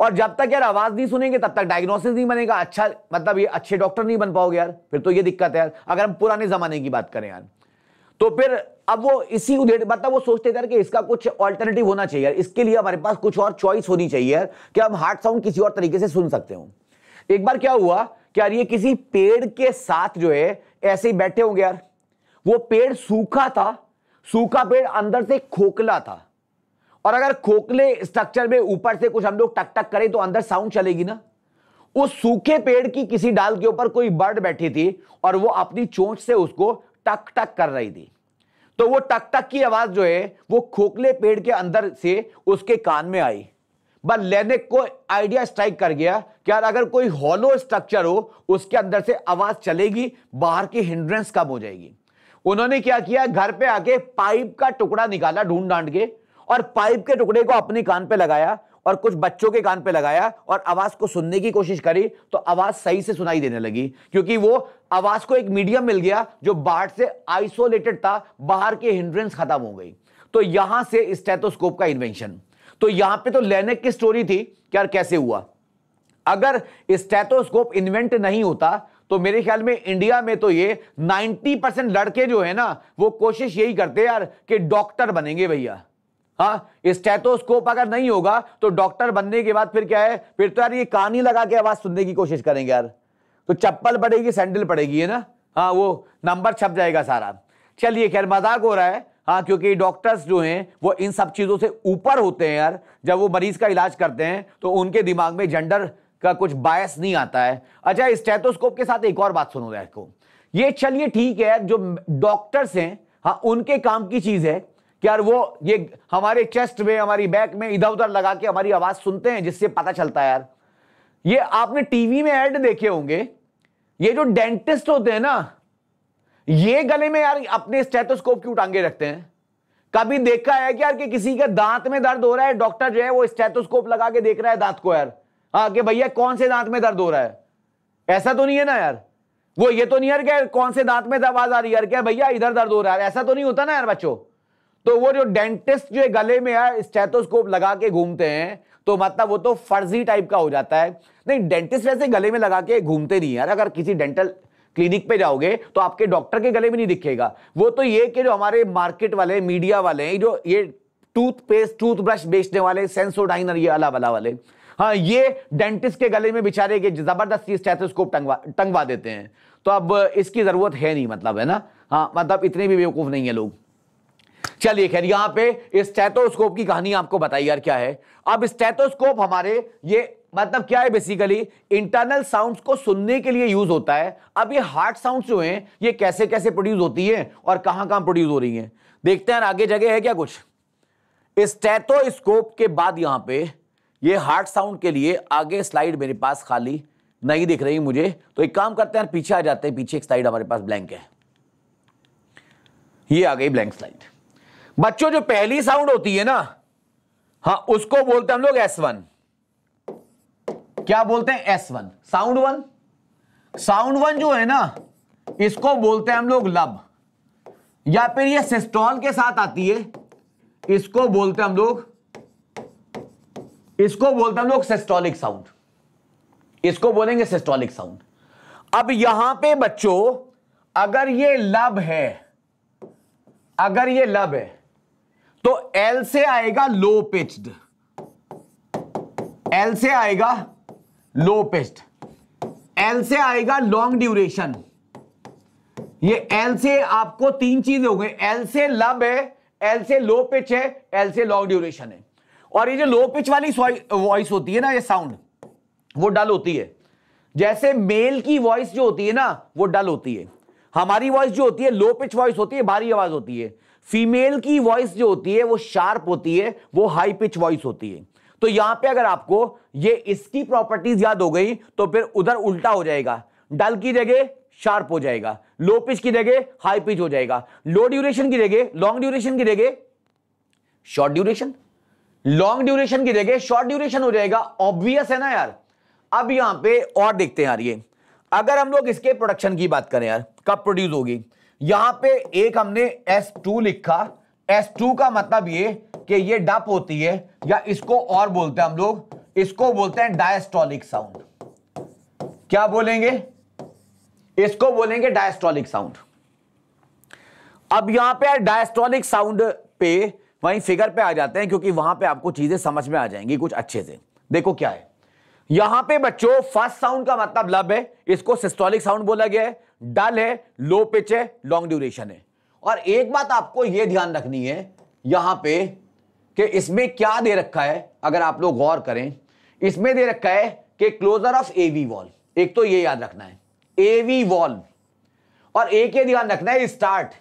और जब तक यार आवाज नहीं सुनेंगे तब तक डायग्नोसिस नहीं बनेगा अच्छा मतलब ये अच्छे डॉक्टर नहीं बन पाओगे यार फिर तो ये दिक्कत है यार अगर हम पुराने जमाने की बात करें यार तो फिर अब वो इसी उदेट मतलब वो सोचते थे कि इसका कुछ ऑल्टरनेटिव होना चाहिए यार इसके लिए हमारे पास कुछ और चॉइस होनी चाहिए यार कि हम हार्ट साउंड किसी और तरीके से सुन सकते हो एक बार क्या हुआ कि यार ये किसी पेड़ के साथ जो है ऐसे ही बैठे होंगे यार वो पेड़ सूखा था सूखा पेड़ अंदर से खोखला था और अगर खोखले स्ट्रक्चर में ऊपर से कुछ हम लोग टक टक करें तो अंदर साउंड चलेगी ना उस सूखे पेड़ की किसी डाल के ऊपर कोई बर्ड बैठी थी और वो अपनी चोंच से उसको टक टक कर रही थी तो वो टक टक की आवाज जो है वो खोखले पेड़ के अंदर से उसके कान में आई बस लेनेक को आइडिया स्ट्राइक कर गया कि यार अगर कोई हॉलो स्ट्रक्चर हो उसके अंदर से आवाज चलेगी बाहर की हिंड्रेंस कम हो जाएगी उन्होंने क्या किया घर पे आके पाइप का टुकड़ा निकाला ढूंढ ढांड के और पाइप के टुकड़े को अपने कान पे लगाया और कुछ बच्चों के कान पे लगाया और आवाज को सुनने की कोशिश करी तो आवाज सही से सुनाई देने लगी क्योंकि वो आवाज को एक मीडियम मिल गया जो बाढ़ से आइसोलेटेड था बाहर की हिंड्रेंस खत्म हो गई तो यहां से स्टेथोस्कोप का इन्वेंशन तो यहां पर तो लेनेक की स्टोरी थी कि यार कैसे हुआ अगर स्टेथोस्कोप इन्वेंट नहीं होता तो मेरे ख्याल में इंडिया में तो ये 90 परसेंट लड़के जो है ना वो कोशिश यही करते यार कि डॉक्टर बनेंगे भैया हाँ स्टेथोस्कोप अगर नहीं होगा तो डॉक्टर बनने के बाद फिर क्या है फिर तो यार ये कहानी लगा के आवाज सुनने की कोशिश करेंगे यार तो चप्पल पड़ेगी सैंडल पड़ेगी है ना हाँ वो नंबर छप जाएगा सारा चलिए खैर मजाक हो रहा है हाँ क्योंकि डॉक्टर्स जो हैं वो इन सब चीज़ों से ऊपर होते हैं यार जब वो मरीज का इलाज करते हैं तो उनके दिमाग में जेंडर का कुछ बायस नहीं आता है अच्छा स्टेथोस्कोप के साथ एक और बात सुनो यार को ये चलिए ठीक है जो डॉक्टर्स हैं हाँ उनके काम की चीज़ है कि यार वो ये हमारे चेस्ट में हमारी बैक में इधर उधर लगा के हमारी आवाज सुनते हैं जिससे पता चलता है यार ये आपने टीवी में एड देखे होंगे ये जो डेंटिस्ट होते हैं ना ये गले में यार अपने स्टेथोस्कोप क्यों टांगे रखते हैं कभी देखा है कि यार कि किसी के दांत में दर्द हो रहा है डॉक्टर जो है वो स्टेथोस्कोप लगा के देख रहा है दांत को यार हाँ कि भैया कौन से दांत में दर्द हो रहा है ऐसा तो नहीं है ना यार वो ये तो नहीं यार कौन से दांत में आवाज आ रही है यार क्या भैया इधर दर्द हो रहा है ऐसा तो नहीं होता ना यार बच्चों तो वो जो डेंटिस्ट जो गले में है स्टेथोस्कोप लगा के घूमते हैं तो मतलब वो तो फर्जी टाइप का हो जाता है नहीं डेंटिस्ट वैसे गले में लगा के घूमते नहीं यार अगर किसी डेंटल क्लिनिक पे जाओगे तो आपके डॉक्टर के गले में नहीं दिखेगा वो तो ये कि जो हमारे मार्केट वाले मीडिया वाले हैं जो ये टूथपेस्ट टूथब्रश बेचने वाले सेंसोडाइनर ये अला वाला वाले हाँ ये डेंटिस्ट के गले में बेचारे के जबरदस्ती स्टेथोस्कोप टंगवा टंगवा देते हैं तो अब इसकी ज़रूरत है नहीं मतलब है ना हाँ मतलब इतने भी बेवकूफ़ नहीं है लोग चलिए खैर यहां पे स्टेथोस्कोप की कहानी आपको बताई यार क्या है अब स्टेथोस्कोप हमारे ये मतलब क्या है बेसिकली इंटरनल साउंड्स को सुनने के लिए यूज होता है अब ये हार्ट साउंड्स जो हैं ये कैसे कैसे प्रोड्यूस होती है और कहां कहां प्रोड्यूस हो रही हैं देखते हैं आगे जगह है क्या कुछ स्टेथोस्कोप के बाद यहां पे ये हार्ट साउंड के लिए आगे स्लाइड मेरे पास खाली नहीं दिख रही मुझे तो एक काम करते हैं पीछे आ जाते हैं पीछे एक स्लाइड हमारे पास ब्लैंक है ये आ गई ब्लैंक स्लाइड बच्चों जो पहली साउंड होती है ना हाँ उसको बोलते हैं हम लोग एस वन क्या बोलते हैं S one sound one sound one जो है ना इसको बोलते हैं हम लोग लब या फिर ये सिस्टॉल के साथ आती है इसको बोलते हैं हम लोग इसको बोलते हैं हम लोग सिस्टॉलिक साउंड इसको बोलेंगे सिस्टॉलिक साउंड अब यहां पे बच्चों अगर ये लब है अगर ये लब है तो एल से आएगा लो पिच्ड एल से आएगा लो पिच्ड एल से आएगा लॉन्ग ड्यूरेशन ये एल से आपको तीन चीजें हो गई एल से लब है एल से लो पिच है एल से लॉन्ग ड्यूरेशन है और ये जो लो पिच वाली वॉइस होती है ना ये साउंड वो डल होती है जैसे मेल की वॉइस जो होती है ना वो डल होती है हमारी वॉइस जो होती है लो पिच वॉइस होती है भारी आवाज होती है फीमेल की वॉइस जो होती है वो शार्प होती है वो हाई पिच वॉइस होती है तो यहां पे अगर आपको ये इसकी प्रॉपर्टीज याद हो गई तो फिर उधर उल्टा हो जाएगा डल की जगह शार्प हो जाएगा लो पिच की जगह हाई पिच हो जाएगा लो ड्यूरेशन की जगह लॉन्ग ड्यूरेशन की जगह शॉर्ट ड्यूरेशन लॉन्ग ड्यूरेशन की जगह शॉर्ट ड्यूरेशन हो जाएगा ऑब्वियस है ना यार अब यहां पे और देखते हैं यार ये अगर हम लोग इसके प्रोडक्शन की बात करें यार कब प्रोड्यूस होगी यहां पे एक हमने S2 लिखा S2 का मतलब ये कि ये डप होती है या इसको और बोलते हैं हम लोग इसको बोलते हैं डायस्टोलिक साउंड क्या बोलेंगे इसको बोलेंगे डायस्टोलिक साउंड अब यहां पे डायस्टोलिक साउंड पे वहीं फिगर पे आ जाते हैं क्योंकि वहां पे आपको चीजें समझ में आ जाएंगी कुछ अच्छे से देखो क्या है यहां पे बच्चों फर्स्ट साउंड का मतलब लब है इसको सिस्टोलिक साउंड बोला गया है डल है लो पिच है लॉन्ग ड्यूरेशन है और एक बात आपको यह ध्यान रखनी है यहां पे कि इसमें क्या दे रखा है अगर आप लोग गौर करें इसमें दे रखा है कि क्लोजर ऑफ एवी वॉल्व एक तो ये याद रखना है एवी वॉल्व और एक ये ध्यान रखना है start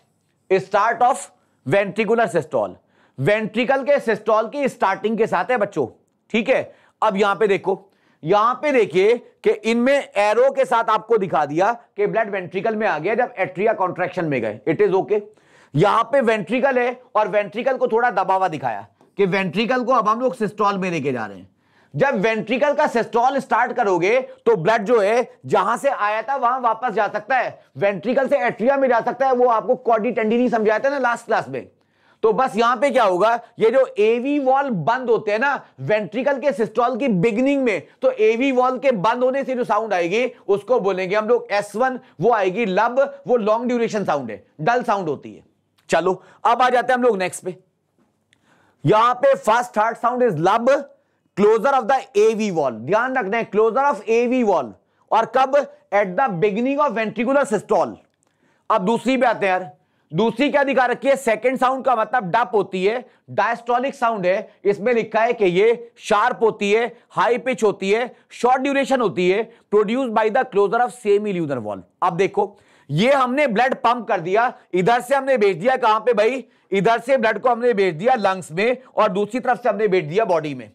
start of ventricular systole ventricle के सिस्टॉल की स्टार्टिंग के साथ है बच्चों ठीक है अब यहां पे देखो यहां पे देखिए कि इनमें एरो के साथ आपको दिखा दिया कि ब्लड वेंट्रिकल में आ गया जब एट्रिया कॉन्ट्रेक्शन में गए इट इज ओके यहां पे वेंट्रिकल है और वेंट्रिकल को थोड़ा दबावा दिखाया कि वेंट्रिकल को अब हम लोग सिस्टॉल में लेके जा रहे हैं जब वेंट्रिकल का सिस्टॉल स्टार्ट करोगे तो ब्लड जो है जहां से आया था वहां वापस जा सकता है वेंट्रिकल से एट्रिया में जा सकता है वो आपको कॉडी टेंडी समझाया था ना लास्ट क्लास में तो बस यहां पे क्या होगा ये जो एवी वॉल बंद होते हैं ना वेंट्रिकल के सिस्टोल की बिगनिंग में तो एवी वॉल के बंद होने से जो साउंड आएगी उसको बोलेंगे हम लोग एस वन वो आएगी लब वो लॉन्ग ड्यूरेशन साउंड है डल साउंड होती है चलो अब आ जाते हैं हम लोग नेक्स्ट पे यहां पे first heart sound is lub closure of the AV valve ध्यान रखना है क्लोजर ऑफ एवी वॉल और कब at the beginning of ventricular systole अब दूसरी पे आते हैं यार दूसरी क्या दिखा रखी है सेकेंड साउंड का मतलब डप होती है डायस्टोलिक साउंड है इसमें लिखा है कि ये शार्प होती है हाई पिच होती है शॉर्ट ड्यूरेशन होती है produce by the closure of semilunar valve अब देखो ये हमने ब्लड पंप कर दिया इधर से हमने भेज दिया कहां पे भाई इधर से ब्लड को हमने भेज दिया लंग्स में और दूसरी तरफ से हमने भेज दिया बॉडी में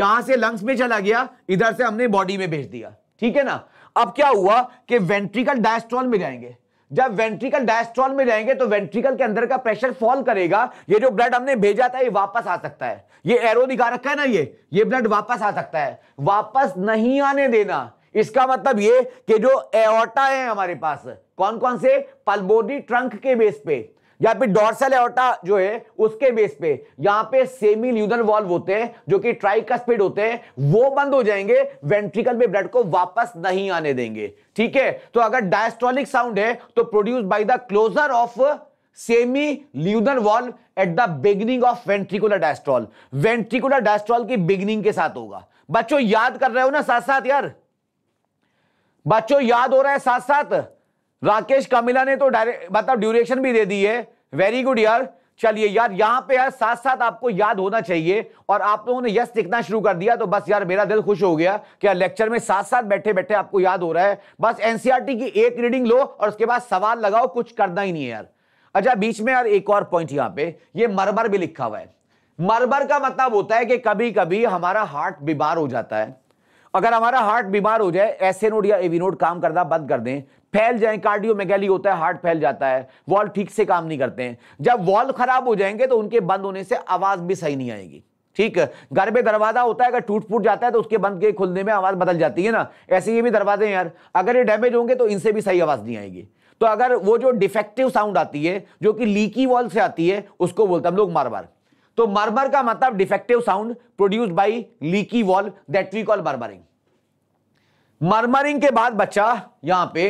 यहां से लंग्स में चला गया इधर से हमने बॉडी में भेज दिया ठीक है ना अब क्या हुआ कि वेंट्रिकल डायस्ट्रॉल में जाएंगे जब वेंट्रिकल डायस्ट्रॉल में जाएंगे तो वेंट्रिकल के अंदर का प्रेशर फॉल करेगा ये जो ब्लड हमने भेजा था ये वापस आ सकता है ये एरो दिखा रखा है ना ये ये ब्लड वापस आ सकता है वापस नहीं आने देना इसका मतलब ये कि जो एओटा है हमारे पास कौन कौन से पल्बोडी ट्रंक के बेस पे या फिर डॉर्सल एटा जो है उसके बेस पे यहां पे सेमी ल्यूदन वॉल्व होते हैं जो कि ट्राइकस्पिड होते हैं वो बंद हो जाएंगे वेंट्रिकल में ब्लड को वापस नहीं आने देंगे ठीक है तो अगर डायस्ट्रॉलिक साउंड है तो produce by the closure of semilunar valve at the beginning of ventricular diastole ventricular diastole की बिगनिंग के साथ होगा बच्चों याद कर रहे हो ना साथ साथ यार बच्चों याद हो रहा है साथ साथ राकेश कमिला ने तो डायरेक्ट मतलब ड्यूरेशन भी दे दी है वेरी गुड यार चलिए यार यहाँ पे यार साथ साथ आपको याद होना चाहिए और आप लोगों ने यस लिखना शुरू कर दिया तो बस यार मेरा दिल खुश हो गया कि यार लेक्चर में साथ साथ बैठे बैठे आपको याद हो रहा है बस एनसीईआरटी e की एक रीडिंग लो और उसके बाद सवाल लगाओ कुछ करना ही नहीं है यार अच्छा बीच में यार एक और पॉइंट यहाँ पे ये मरमर भी लिखा हुआ है मरमर का मतलब होता है कि कभी कभी हमारा हार्ट बीमार हो जाता है अगर हमारा हार्ट बीमार हो जाए ऐसे नोट या एवी नोट काम करना बंद कर दें फैल जाए कार्डियो मैगैली होता है हार्ट फैल जाता है वॉल ठीक से काम नहीं करते हैं जब वॉल खराब हो जाएंगे तो उनके बंद होने से आवाज भी सही नहीं आएगी ठीक घर में दरवाजा होता है अगर टूट फूट जाता है तो उसके बंद के खुलने में आवाज बदल जाती है ना ऐसे ये भी दरवाजे यार अगर ये डैमेज होंगे तो इनसे भी सही आवाज नहीं आएगी तो अगर वो जो डिफेक्टिव साउंड आती है जो कि लीकी वॉल से आती है उसको बोलते हम लोग मारबार तो मरमर का मतलब defective sound produce by leaky valve that we call murmuring murmuring के बाद बच्चा यहां पे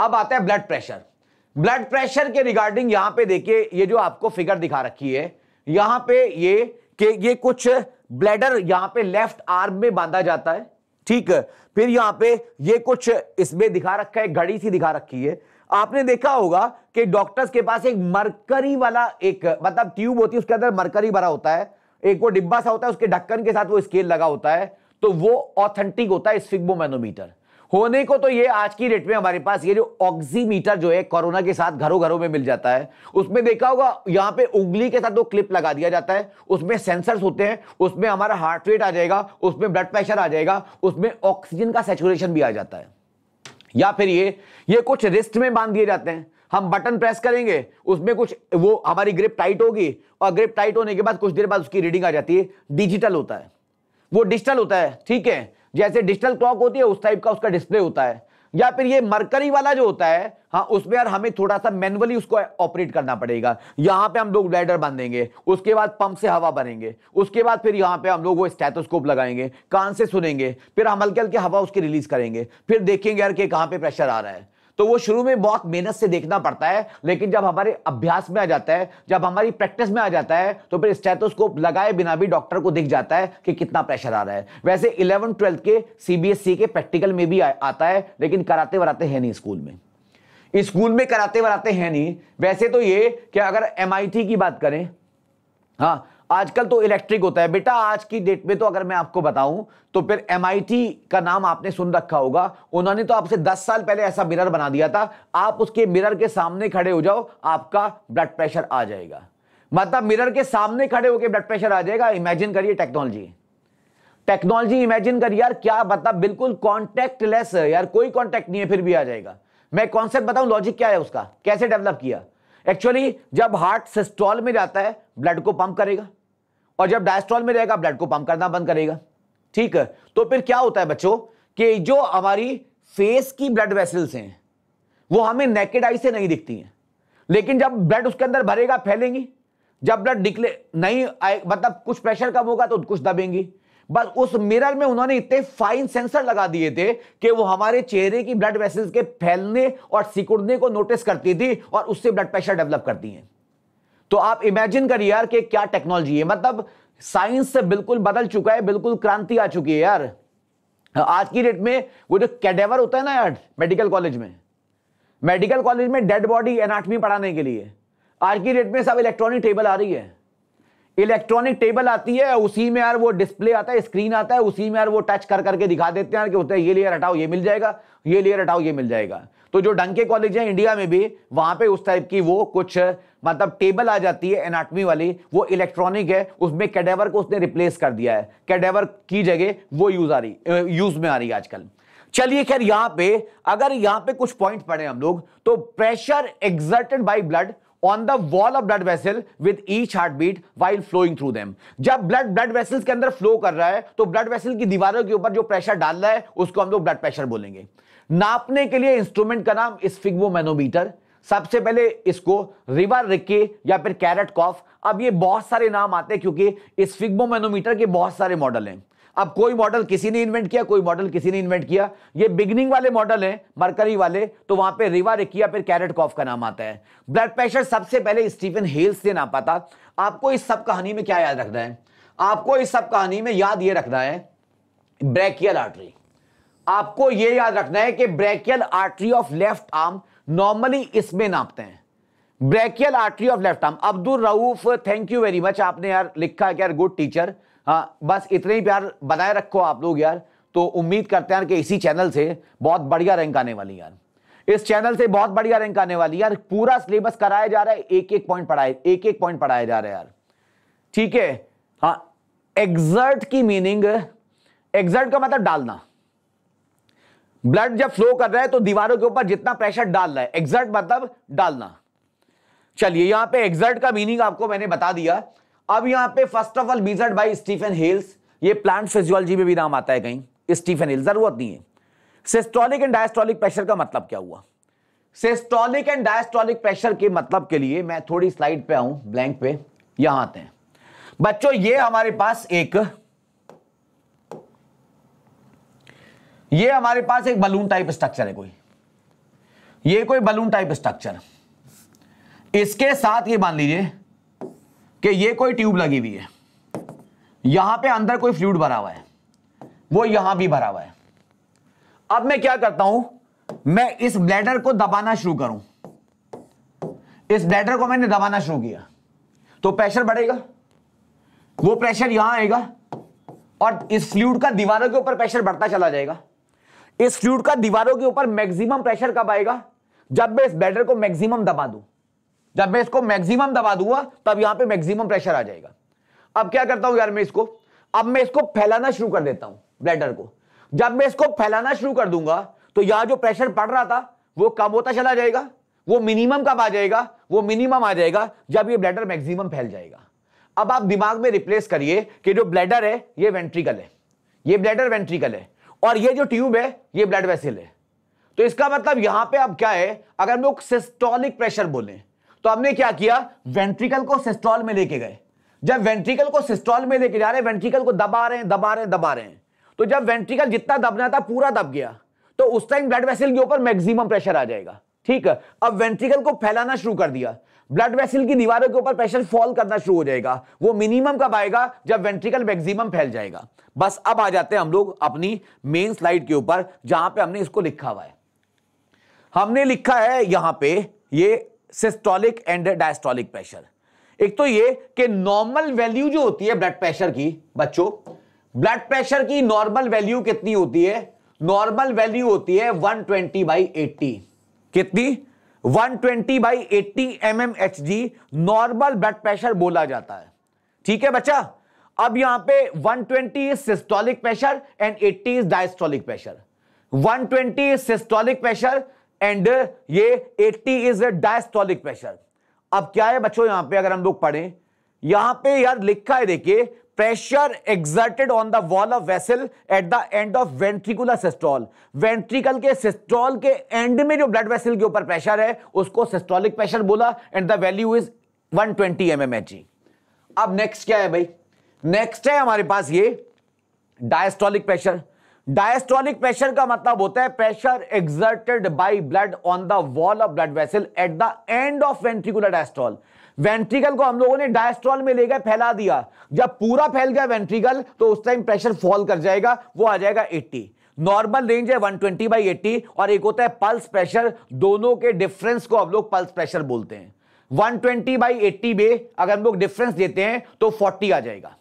अब आता है ब्लड प्रेशर ब्लड प्रेशर के रिगार्डिंग यहां पे देखिए ये जो आपको फिगर दिखा रखी है यहां पे ये कि ये कुछ ब्लैडर यहां पे लेफ्ट आर्म में बांधा जाता है ठीक फिर यहां पे ये कुछ इसमें दिखा रखा है घड़ी सी दिखा रखी है आपने देखा होगा कि डॉक्टर्स के पास एक मरकरी वाला एक मतलब ट्यूब होती है उसके अंदर मरकरी भरा होता है एक वो डिब्बा सा होता है उसके ढक्कन के साथ वो स्केल लगा होता है तो वो ऑथेंटिक होता है स्फिग्मोमैनोमीटर होने को तो ये आज की डेट में हमारे पास ये जो ऑक्सीमीटर जो है कोरोना के साथ घरों घरों में मिल जाता है उसमें देखा होगा यहाँ पे उंगली के साथ दो क्लिप लगा दिया जाता है उसमें सेंसर्स होते हैं उसमें हमारा हार्ट रेट आ जाएगा उसमें ब्लड प्रेशर आ जाएगा उसमें ऑक्सीजन का सेचुरेशन भी आ जाता है या फिर ये ये कुछ रिस्ट में बांध दिए जाते हैं हम बटन प्रेस करेंगे उसमें कुछ वो हमारी ग्रिप टाइट होगी और ग्रिप टाइट होने के बाद कुछ देर बाद उसकी रीडिंग आ जाती है डिजिटल होता है वो डिजिटल होता है ठीक है जैसे डिजिटल क्लॉक होती है उस टाइप का उसका डिस्प्ले होता है या फिर ये मरकरी वाला जो होता है हाँ उसमें यार हमें थोड़ा सा मैनुअली उसको ऑपरेट करना पड़ेगा यहाँ पे हम लोग ब्लैडर बांधेंगे उसके बाद पंप से हवा बनेंगे उसके बाद फिर यहाँ पे हम लोग वो स्टेथोस्कोप लगाएंगे कान से सुनेंगे फिर हम हल्के हल्के हवा उसकी रिलीज करेंगे फिर देखेंगे यार कि कहाँ पे प्रेशर आ रहा है तो वो शुरू में बहुत मेहनत से देखना पड़ता है लेकिन जब हमारे अभ्यास में आ जाता है जब हमारी प्रैक्टिस में आ जाता है तो फिर स्टेथोस्कोप लगाए बिना भी डॉक्टर को दिख जाता है कि कितना प्रेशर आ रहा है वैसे इलेवन ट्वेल्थ के सीबीएसई के प्रैक्टिकल में भी आता है लेकिन कराते वराते हैं नहीं स्कूल में स्कूल में कराते वराते हैं नहीं वैसे तो ये कि अगर एम की बात करें हाँ आजकल तो इलेक्ट्रिक होता है बेटा आज की डेट में तो अगर मैं आपको बताऊं तो फिर एम का नाम आपने सुन रखा होगा उन्होंने तो आपसे 10 साल पहले ऐसा मिरर बना दिया था आप उसके मिरर के सामने खड़े हो जाओ आपका ब्लड प्रेशर आ जाएगा मतलब मिरर के सामने खड़े होकर ब्लड प्रेशर आ जाएगा इमेजिन करिए टेक्नोलॉजी टेक्नोलॉजी इमेजिन करिए यार क्या मतलब बिल्कुल कॉन्टेक्ट लेस यार कोई कॉन्टेक्ट नहीं है फिर भी आ जाएगा मैं कॉन्सेप्ट बताऊं लॉजिक क्या है उसका कैसे डेवलप किया एक्चुअली जब हार्ट सिस्टॉल में जाता है ब्लड को पंप करेगा और जब डायस्ट्रॉल में रहेगा ब्लड को पंप करना बंद करेगा ठीक है तो फिर क्या होता है बच्चों कि जो हमारी फेस की ब्लड वेसल्स हैं वो हमें नेकेड आई से नहीं दिखती हैं लेकिन जब ब्लड उसके अंदर भरेगा फैलेंगी जब ब्लड निकले नहीं आए मतलब कुछ प्रेशर कम होगा तो कुछ दबेंगी बस उस मिरर में उन्होंने इतने फाइन सेंसर लगा दिए थे कि वो हमारे चेहरे की ब्लड वेसल्स के फैलने और सिकुड़ने को नोटिस करती थी और उससे ब्लड प्रेशर डेवलप करती हैं तो आप इमेजिन करिए यार कि क्या टेक्नोलॉजी है मतलब साइंस से बिल्कुल बदल चुका है बिल्कुल क्रांति आ चुकी है यार आज की डेट में वो जो कैडेवर होता है ना यार मेडिकल कॉलेज में मेडिकल कॉलेज में डेड बॉडी एनाटमी पढ़ाने के लिए आज की डेट में सब इलेक्ट्रॉनिक टेबल आ रही है इलेक्ट्रॉनिक टेबल आती है उसी में यार वो डिस्प्ले आता है स्क्रीन आता है उसी में यार वो टच कर करके दिखा देते हैं कि होता है ये लेयर हटाओ ये मिल जाएगा ये लेयर हटाओ ये मिल जाएगा तो जो डंके कॉलेज है इंडिया में भी वहां पे उस टाइप की वो कुछ मतलब टेबल आ जाती है एनाटमी वाली वो इलेक्ट्रॉनिक है उसमें कैडेवर को उसने रिप्लेस कर दिया है कैडेवर की जगह वो यूज आ रही यूज में आ रही है आजकल चलिए खैर यहां पे अगर यहां पे कुछ पॉइंट पढ़े हम लोग तो pressure exerted by blood on the wall of blood vessel with each heart beat while flowing through them जब ब्लड ब्लड वेसल्स के अंदर फ्लो कर रहा है तो ब्लड वेसल की दीवारों के ऊपर जो प्रेशर डाल रहा है उसको हम लोग ब्लड प्रेशर बोलेंगे नापने के लिए इंस्ट्रूमेंट का नाम स्फिग्मोमैनोमीटर सबसे पहले इसको रिवर रिक्के या फिर कैरेट कॉफ अब ये बहुत सारे नाम आते हैं क्योंकि मेनोमीटर के बहुत सारे मॉडल हैं अब कोई मॉडल किसी ने इन्वेंट किया कोई मॉडल किसी ने इन्वेंट किया ये बिगनिंग वाले मॉडल हैं मरकरी वाले तो वहां पे रिवा रिकी या फिर कैरेट कॉफ का नाम आता है ब्लड प्रेशर सबसे पहले स्टीफन हेल्स ने नापा था आपको इस सब कहानी में क्या याद रखना है आपको इस सब कहानी में याद ये रखना है ब्रैकियल आर्टरी आपको यह याद रखना है कि brachial artery of left arm normally इसमें नापते हैं brachial artery of left arm Abdul Rauf thank you very much आपने यार लिखा कि यार गुड टीचर हाँ बस इतने ही प्यार बनाए रखो आप लोग यार तो उम्मीद करते हैं कि इसी चैनल से बहुत बढ़िया रैंक आने वाली यार इस चैनल से बहुत बढ़िया रैंक आने वाली यार पूरा सिलेबस कराया जा रहा है एक एक पॉइंट पढ़ाए एक एक पॉइंट पढ़ाया जा रहा है यार ठीक है हाँ एग्जर्ट की मीनिंग एग्जर्ट का मतलब डालना ब्लड जब फ्लो कर रहा है तो दीवारों के ऊपर जितना प्रेशर डाल रहा है एग्जर्ट मतलब डालना चलिए यहां पे एग्जर्ट का मीनिंग आपको मैंने बता दिया अब यहां पे फर्स्ट ऑफ ऑल बीजर्ड बाई स्टीफन हिल्स ये प्लांट फिजियोलॉजी में भी नाम आता है कहीं स्टीफन हिल जरूरत नहीं है सिस्टोलिक एंड डायस्टोलिक प्रेशर का मतलब क्या हुआ सिस्टोलिक एंड डायस्टोलिक प्रेशर के मतलब के लिए मैं थोड़ी स्लाइड पे आऊं ब्लैंक पे यहां आते हैं बच्चों ये हमारे पास एक ये हमारे पास एक बलून टाइप स्ट्रक्चर है कोई ये कोई बलून टाइप स्ट्रक्चर इसके साथ ये मान लीजिए कि ये कोई ट्यूब लगी हुई है यहां पे अंदर कोई फ्लूड भरा हुआ है वो यहां भी भरा हुआ है अब मैं क्या करता हूं मैं इस ब्लैडर को दबाना शुरू करूं इस ब्लैडर को मैंने दबाना शुरू किया तो प्रेशर बढ़ेगा वो प्रेशर यहां आएगा और इस फ्लूड का दीवारों के ऊपर प्रेशर बढ़ता चला जाएगा इस फ्लूड का दीवारों के ऊपर मैक्सिमम प्रेशर कब आएगा जब मैं इस बैटर को मैक्सिमम दबा दू जब मैं इसको मैक्सिमम दबा दूंगा तब यहां पे मैक्सिमम प्रेशर आ जाएगा अब क्या करता हूं यार मैं इसको अब मैं इसको फैलाना शुरू कर देता हूं ब्लैडर को जब मैं इसको फैलाना शुरू कर दूंगा तो यहां जो प्रेशर पड़ रहा था वो कम होता चला जाएगा वो मिनिमम कब आ जाएगा वो मिनिमम आ जाएगा जब ये ब्लैडर मैक्सिमम फैल जाएगा अब आप दिमाग में रिप्लेस करिए कि जो ब्लैडर है ये वेंट्रिकल है ये ब्लैडर वेंट्रिकल है और ये जो ट्यूब है ये ब्लड वेसिल है तो इसका मतलब यहां पे अब क्या है अगर हम लोग सिस्टोलिक प्रेशर बोलें तो हमने क्या किया वेंट्रिकल को सिस्टोल में लेके गए जब वेंट्रिकल को सिस्टोल में लेके जा रहे हैं वेंट्रिकल को दबा रहे हैं दबा रहे हैं दबा रहे हैं तो जब वेंट्रिकल जितना दबना था पूरा दब गया तो उस टाइम ब्लड वेसल के ऊपर मैक्सिमम प्रेशर आ जाएगा ठीक है अब वेंट्रिकल को फैलाना शुरू कर दिया ब्लड वेसल की दीवारों के ऊपर प्रेशर फॉल करना शुरू हो जाएगा वो मिनिमम कब आएगा जब वेंट्रिकल मैक्सिमम फैल जाएगा बस अब आ जाते हैं हम लोग अपनी मेन स्लाइड के ऊपर जहां पे हमने इसको लिखा हुआ है हमने लिखा है यहां पे ये सिस्टोलिक एंड डायस्टोलिक प्रेशर एक तो ये कि नॉर्मल वैल्यू जो होती है ब्लड प्रेशर की बच्चों ब्लड प्रेशर की नॉर्मल वैल्यू कितनी होती है नॉर्मल वैल्यू होती है 120 ट्वेंटी बाई एट्टी कितनी 120 by 80 M M H G normal blood pressure बोला जाता है ठीक है बच्चा अब यहां पे 120 is systolic pressure and 80 is diastolic pressure 120 is systolic pressure and ये 80 इज डायस्टोलिक प्रेशर अब क्या है बच्चों यहां पे अगर हम लोग पढ़ें यहां पे यार लिखा है देखिए pressure exerted on the wall of vessel at the end of ventricular systole ventricle के सिस्ट्रॉल के एंड में जो ब्लड वेसल के ऊपर प्रेशर है उसको सिस्ट्रॉलिक प्रेशर बोला and the value is 120 twenty M अब नेक्स्ट क्या है भाई नेक्स्ट है हमारे पास ये डायस्ट्रॉलिक प्रेशर डायस्ट्रॉलिक प्रेशर का मतलब होता है pressure exerted by blood on the wall of blood vessel at the end of ventricular diastole ventricle को हम लोगों ने डायस्ट्रॉल में लेकर फैला दिया जब पूरा फैल गया वेंट्रिकल तो उस टाइम प्रेशर फॉल कर जाएगा वो आ जाएगा 80 नॉर्मल रेंज है 120 ट्वेंटी बाई एट्टी और एक होता है पल्स प्रेशर दोनों के डिफरेंस को हम लोग पल्स प्रेशर बोलते हैं 120 ट्वेंटी बाई एट्टी में अगर हम लोग डिफरेंस देते हैं तो 40 आ जाएगा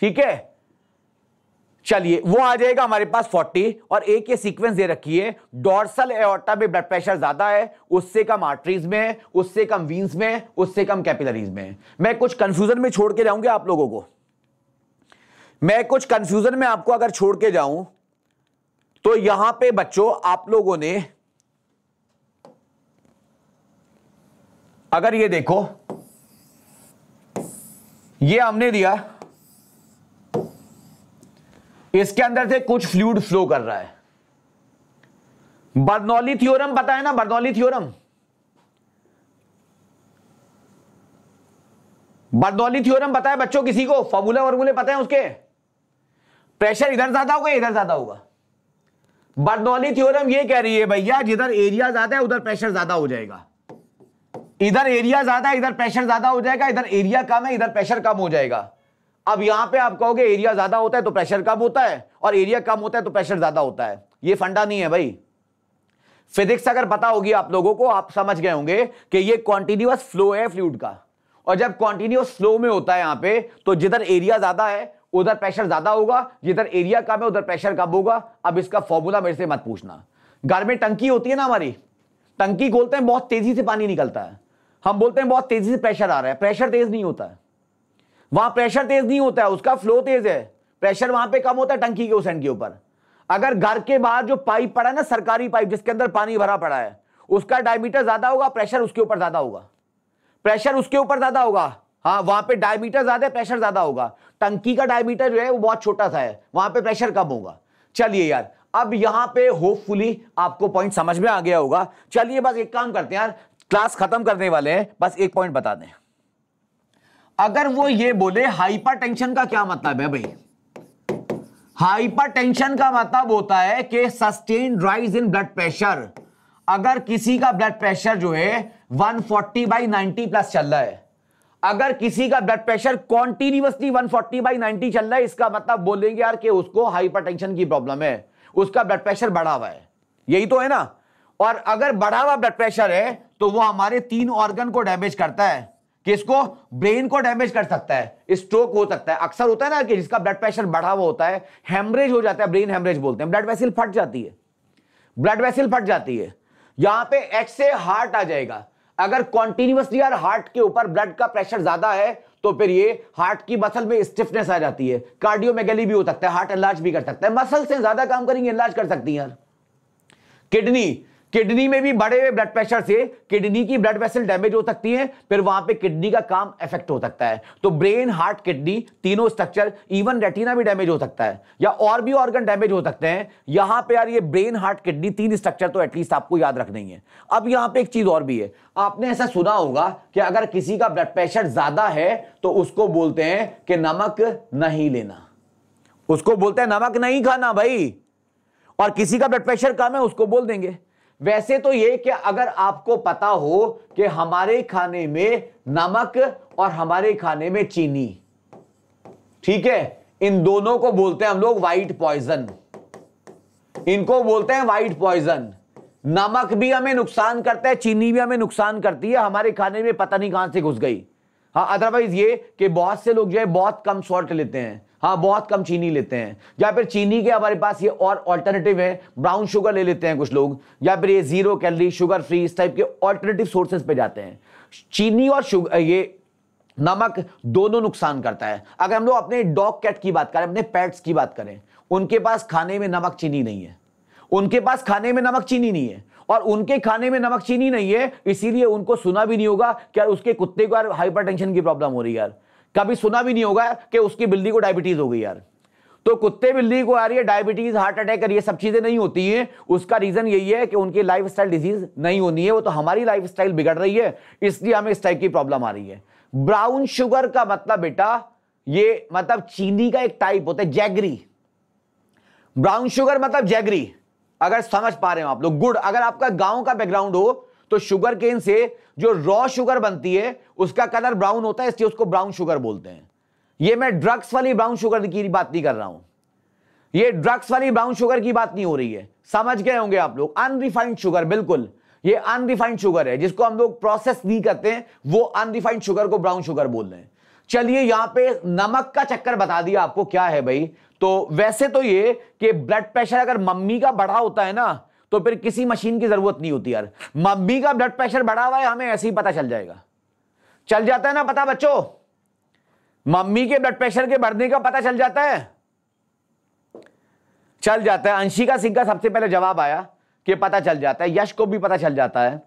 ठीक है चलिए वो आ जाएगा हमारे पास 40 और एक ये सीक्वेंस दे रखी है डॉर्सल एओर्टा में ब्लड प्रेशर ज्यादा है उससे कम आर्टरीज में उससे कम वीन्स में उससे कम कैपिलरीज में मैं कुछ कंफ्यूजन में छोड़ के जाऊंगा आप लोगों को मैं कुछ कंफ्यूजन में आपको अगर छोड़ के जाऊं तो यहां पे बच्चों आप लोगों ने अगर ये देखो ये हमने दिया इसके अंदर से कुछ फ्लूड फ्लो कर रहा है बर्नौली थ्योरम पता है ना बर्नौली थ्योरम बर्नौली थ्योरम पता है बच्चों किसी को फॉर्मूला वर्मूले पता है उसके प्रेशर इधर ज्यादा होगा इधर ज्यादा होगा बर्नौली थ्योरम ये कह रही है भैया जिधर एरिया ज्यादा है उधर प्रेशर ज्यादा हो जाएगा इधर एरिया ज्यादा है इधर प्रेशर ज्यादा हो जाएगा इधर एरिया कम है इधर प्रेशर कम हो जाएगा अब यहां पे आप कहोगे एरिया ज्यादा होता है तो प्रेशर कम होता है और एरिया कम होता है तो प्रेशर ज्यादा होता है ये फंडा नहीं है भाई फिजिक्स अगर पता होगी आप लोगों को आप समझ गए होंगे कि ये कॉन्टिन्यूस फ्लो है फ्लूड का और जब कॉन्टिन्यूस फ्लो में होता है यहां पे तो जिधर एरिया ज्यादा है उधर प्रेशर ज्यादा होगा जिधर एरिया कम है उधर प्रेशर कम होगा अब इसका फॉर्मूला मेरे से मत पूछना घर में टंकी होती है ना हमारी टंकी खोलते हैं बहुत तेजी से पानी निकलता है हम बोलते हैं बहुत तेजी से प्रेशर आ रहा है प्रेशर तेज नहीं होता है वहां प्रेशर तेज नहीं होता है उसका फ्लो तेज है प्रेशर वहां पे कम होता है टंकी के उस एंड के ऊपर अगर घर के बाहर जो पाइप पड़ा है ना सरकारी पाइप जिसके अंदर पानी भरा पड़ा है उसका डायमीटर ज्यादा होगा प्रेशर उसके ऊपर ज्यादा होगा प्रेशर उसके ऊपर ज्यादा होगा हाँ वहां पे डायमीटर ज्यादा है प्रेशर ज्यादा होगा टंकी का डायमीटर जो है वो बहुत छोटा सा है वहां पे प्रेशर कम होगा चलिए यार अब यहां पे होपफुली आपको पॉइंट समझ में आ गया होगा चलिए बस एक काम करते हैं यार क्लास खत्म करने वाले हैं बस एक पॉइंट बता दें अगर वो ये बोले हाइपरटेंशन का क्या मतलब है भाई हाइपरटेंशन का मतलब होता है कि sustain rise in blood pressure अगर किसी का ब्लड प्रेशर जो है 140 फोर्टी बाई नाइनटी प्लस चल रहा है अगर किसी का blood pressure continuously 140 forty by ninety चल रहा है इसका मतलब बोलेंगे यार कि उसको हाइपरटेंशन की प्रॉब्लम है उसका ब्लड प्रेशर बढ़ा हुआ है यही तो है ना और अगर बढ़ा हुआ ब्लड प्रेशर है तो वो हमारे तीन ऑर्गन को डैमेज करता है किसको ब्रेन को डैमेज कर सकता है स्ट्रोक हो सकता है अक्सर होता है ना कि जिसका ब्लड प्रेशर बढ़ा हुआ होता है हेमरेज हो जाता है ब्रेन हेमरेज बोलते हैं ब्लड वेसिल फट जाती है ब्लड वेसिल फट जाती है यहां पे एक्स से हार्ट आ जाएगा अगर कॉन्टिन्यूसली यार हार्ट के ऊपर ब्लड का प्रेशर ज्यादा है तो फिर ये हार्ट की मसल में स्टिफनेस आ जाती है कार्डियोमेगली भी हो सकता है हार्ट इलाज भी कर सकता है मसल से ज्यादा काम करेंगे इलाज कर सकती है यार किडनी किडनी में भी बड़े हुए ब्लड प्रेशर से किडनी की ब्लड वेसल डैमेज हो सकती है फिर वहां पे किडनी का काम इफेक्ट हो सकता है तो ब्रेन हार्ट किडनी तीनों स्ट्रक्चर इवन रेटिना भी डैमेज हो सकता है या और भी ऑर्गन डैमेज हो सकते हैं यहां पे यार ये ब्रेन हार्ट किडनी तीन स्ट्रक्चर तो एटलीस्ट आपको याद नहीं है अब यहां पर एक चीज और भी है आपने ऐसा सुना होगा कि अगर किसी का ब्लड प्रेशर ज्यादा है तो उसको बोलते हैं कि नमक नहीं लेना उसको बोलते हैं नमक नहीं खाना भाई और किसी का ब्लड प्रेशर कम है उसको बोल देंगे वैसे तो ये कि अगर आपको पता हो कि हमारे खाने में नमक और हमारे खाने में चीनी ठीक है इन दोनों को बोलते हैं हम लोग वाइट पॉइजन इनको बोलते हैं वाइट पॉइजन नमक भी हमें नुकसान करता है चीनी भी हमें नुकसान करती है हमारे खाने में पता नहीं कहां से घुस गई हाँ अदरवाइज ये कि बहुत से लोग जो है बहुत कम सॉल्ट लेते हैं हाँ बहुत कम चीनी लेते हैं या फिर चीनी के हमारे पास ये और ऑल्टरनेटिव है ब्राउन शुगर ले लेते हैं कुछ लोग या फिर ये जीरो कैलरी शुगर फ्री इस टाइप के ऑल्टरनेटिव सोर्सेज पे जाते हैं चीनी और शुगर ये नमक दोनों नुकसान करता है अगर हम लोग अपने डॉग कैट की बात करें अपने पैट्स की बात करें उनके पास खाने में नमक चीनी नहीं है उनके पास खाने में नमक चीनी नहीं है और उनके खाने में नमक चीनी नहीं है इसीलिए उनको सुना भी नहीं होगा कि यार उसके कुत्ते को यार हाइपरटेंशन की प्रॉब्लम हो रही है यार कभी सुना भी नहीं होगा कि उसकी बिल्ली को डायबिटीज हो गई यार तो कुत्ते बिल्ली को आ रही है डायबिटीज हार्ट अटैक और ये सब चीजें नहीं होती हैं उसका रीजन यही है कि उनकी लाइफ स्टाइल डिजीज नहीं होनी है वो तो हमारी लाइफ स्टाइल बिगड़ रही है इसलिए हमें इस टाइप की प्रॉब्लम आ रही है ब्राउन शुगर का मतलब बेटा ये मतलब चीनी का एक टाइप होता है जैगरी ब्राउन शुगर मतलब जैगरी अगर समझ पा रहे हो आप लोग गुड़ अगर आपका गांव का बैकग्राउंड हो तो शुगर केन से जो रॉ शुगर बनती है उसका कलर ब्राउन होता है इसलिए उसको ब्राउन शुगर बोलते हैं ये मैं ड्रग्स वाली ब्राउन शुगर की बात नहीं कर रहा हूं ये ड्रग्स वाली ब्राउन शुगर की बात नहीं हो रही है समझ गए होंगे आप लोग अनरिफाइंड शुगर बिल्कुल ये अनरिफाइंड शुगर है जिसको हम लोग प्रोसेस नहीं करते वो अनरिफाइंड शुगर को ब्राउन शुगर बोल रहे हैं चलिए यहां पे नमक का चक्कर बता दिया आपको क्या है भाई तो वैसे तो ये कि ब्लड प्रेशर अगर मम्मी का बढ़ा होता है ना तो फिर किसी मशीन की जरूरत नहीं होती यार मम्मी का ब्लड प्रेशर बढ़ा हुआ है हमें ऐसे ही पता चल जाएगा चल जाता है ना पता बच्चों मम्मी के ब्लड प्रेशर के बढ़ने का पता चल जाता है चल जाता है अंशिका सिंह का सबसे पहले जवाब आया कि पता चल जाता है यश को भी पता चल जाता है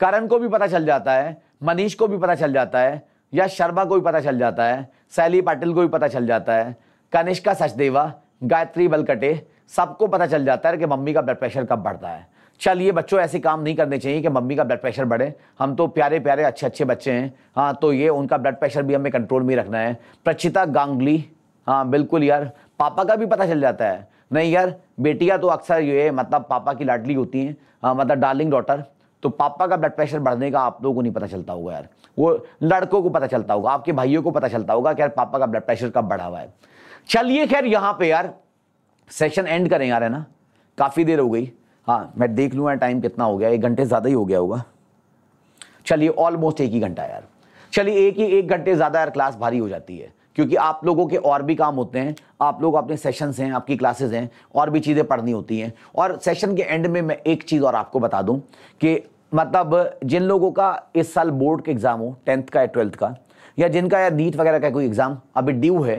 करण को भी पता चल जाता है मनीष को भी पता चल जाता है यश शर्मा को भी पता चल जाता है सैली पाटिल को भी पता चल जाता है कनिष्का सचदेवा गायत्री बलकटे सबको पता चल जाता है कि मम्मी का ब्लड प्रेशर कब बढ़ता है चलिए बच्चों ऐसे काम नहीं करने चाहिए कि मम्मी का ब्लड प्रेशर बढ़े हम तो प्यारे प्यारे अच्छे अच्छे बच्चे हैं हाँ तो ये उनका ब्लड प्रेशर भी हमें कंट्रोल में रखना है प्रचिता गांगली हाँ बिल्कुल यार पापा का भी पता चल जाता है नहीं यार बेटियाँ तो अक्सर ये मतलब पापा की लाडली होती हैं हाँ मतलब डार्लिंग डॉटर तो पापा का ब्लड प्रेशर बढ़ने का आप लोगों को नहीं पता चलता होगा यार वो लड़कों को पता चलता होगा आपके भाइयों को पता चलता होगा कि यार पापा का ब्लड प्रेशर कब बढ़ा हुआ है चलिए खैर यहाँ पे यार सेशन एंड करें यार है ना काफ़ी देर हो गई हाँ मैं देख लूँ टाइम कितना हो गया एक घंटे ज़्यादा ही हो गया होगा चलिए ऑलमोस्ट एक ही घंटा यार चलिए एक ही एक घंटे ज़्यादा यार क्लास भारी हो जाती है क्योंकि आप लोगों के और भी काम होते हैं आप लोग अपने सेशंस हैं आपकी क्लासेस हैं और भी चीज़ें पढ़नी होती हैं और सेशन के एंड में मैं एक चीज़ और आपको बता दूं कि मतलब जिन लोगों का इस साल बोर्ड के एग्ज़ाम हो टेंथ का या ट्वेल्थ का या जिनका या नीट वगैरह का कोई एग्ज़ाम अभी ड्यू है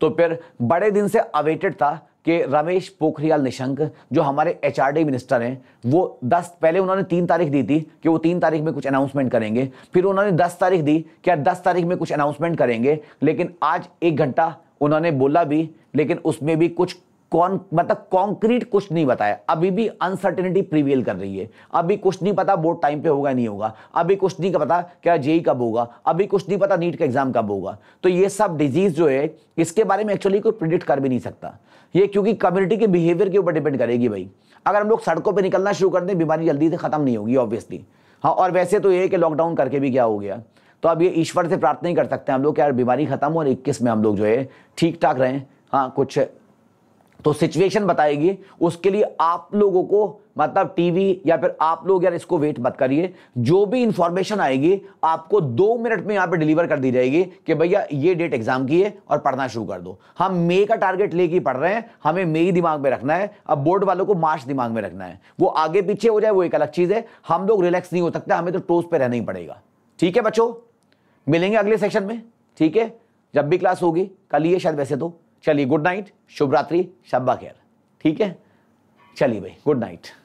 तो फिर बड़े दिन से अवेटेड था कि रमेश पोखरियाल निशंक जो हमारे एच मिनिस्टर हैं वो दस पहले उन्होंने तीन तारीख दी थी कि वो तीन तारीख में कुछ अनाउंसमेंट करेंगे फिर उन्होंने दस तारीख दी क्या दस तारीख में कुछ अनाउंसमेंट करेंगे लेकिन आज एक घंटा उन्होंने बोला भी लेकिन उसमें भी कुछ कौन मतलब कॉन्क्रीट कुछ नहीं बताया अभी भी अनसर्टेनिटी प्रिवेल कर रही है अभी कुछ नहीं पता बोर्ड टाइम पे होगा नहीं होगा अभी कुछ नहीं पता क्या जेई कब होगा अभी कुछ नहीं पता नीट का एग्जाम कब होगा तो ये सब डिजीज जो है इसके बारे में एक्चुअली कोई प्रिडिक्ट कर भी नहीं सकता ये क्योंकि कम्युनिटी के बिहेवियर के ऊपर डिपेंड करेगी भाई अगर हम लोग सड़कों पर निकलना शुरू कर दें बीमारी जल्दी से ख़त्म नहीं होगी ऑब्वियसली हाँ और वैसे तो ये है कि लॉकडाउन करके भी क्या हो गया तो अब ये ईश्वर से प्रार्थना ही कर सकते हैं हम लोग कि यार बीमारी खत्म हो और इक्कीस में हम लोग जो है ठीक ठाक रहें हाँ कुछ तो सिचुएशन बताएगी उसके लिए आप लोगों को मतलब टीवी या फिर आप लोग यार इसको वेट मत करिए जो भी इंफॉर्मेशन आएगी आपको दो मिनट में यहाँ पे डिलीवर कर दी जाएगी कि भैया ये डेट एग्जाम की है और पढ़ना शुरू कर दो हम मे का टारगेट लेके पढ़ रहे हैं हमें मे ही दिमाग में रखना है अब बोर्ड वालों को मार्च दिमाग में रखना है वो आगे पीछे हो जाए वो एक अलग चीज़ है हम लोग रिलैक्स नहीं हो सकते हमें तो टोस पर रहना ही पड़ेगा ठीक है बच्चों मिलेंगे अगले सेक्शन में ठीक है जब भी क्लास होगी कल ही है शायद वैसे तो चलिए गुड नाइट शुभ रात्रि शब्बा खैर ठीक है चलिए भाई गुड नाइट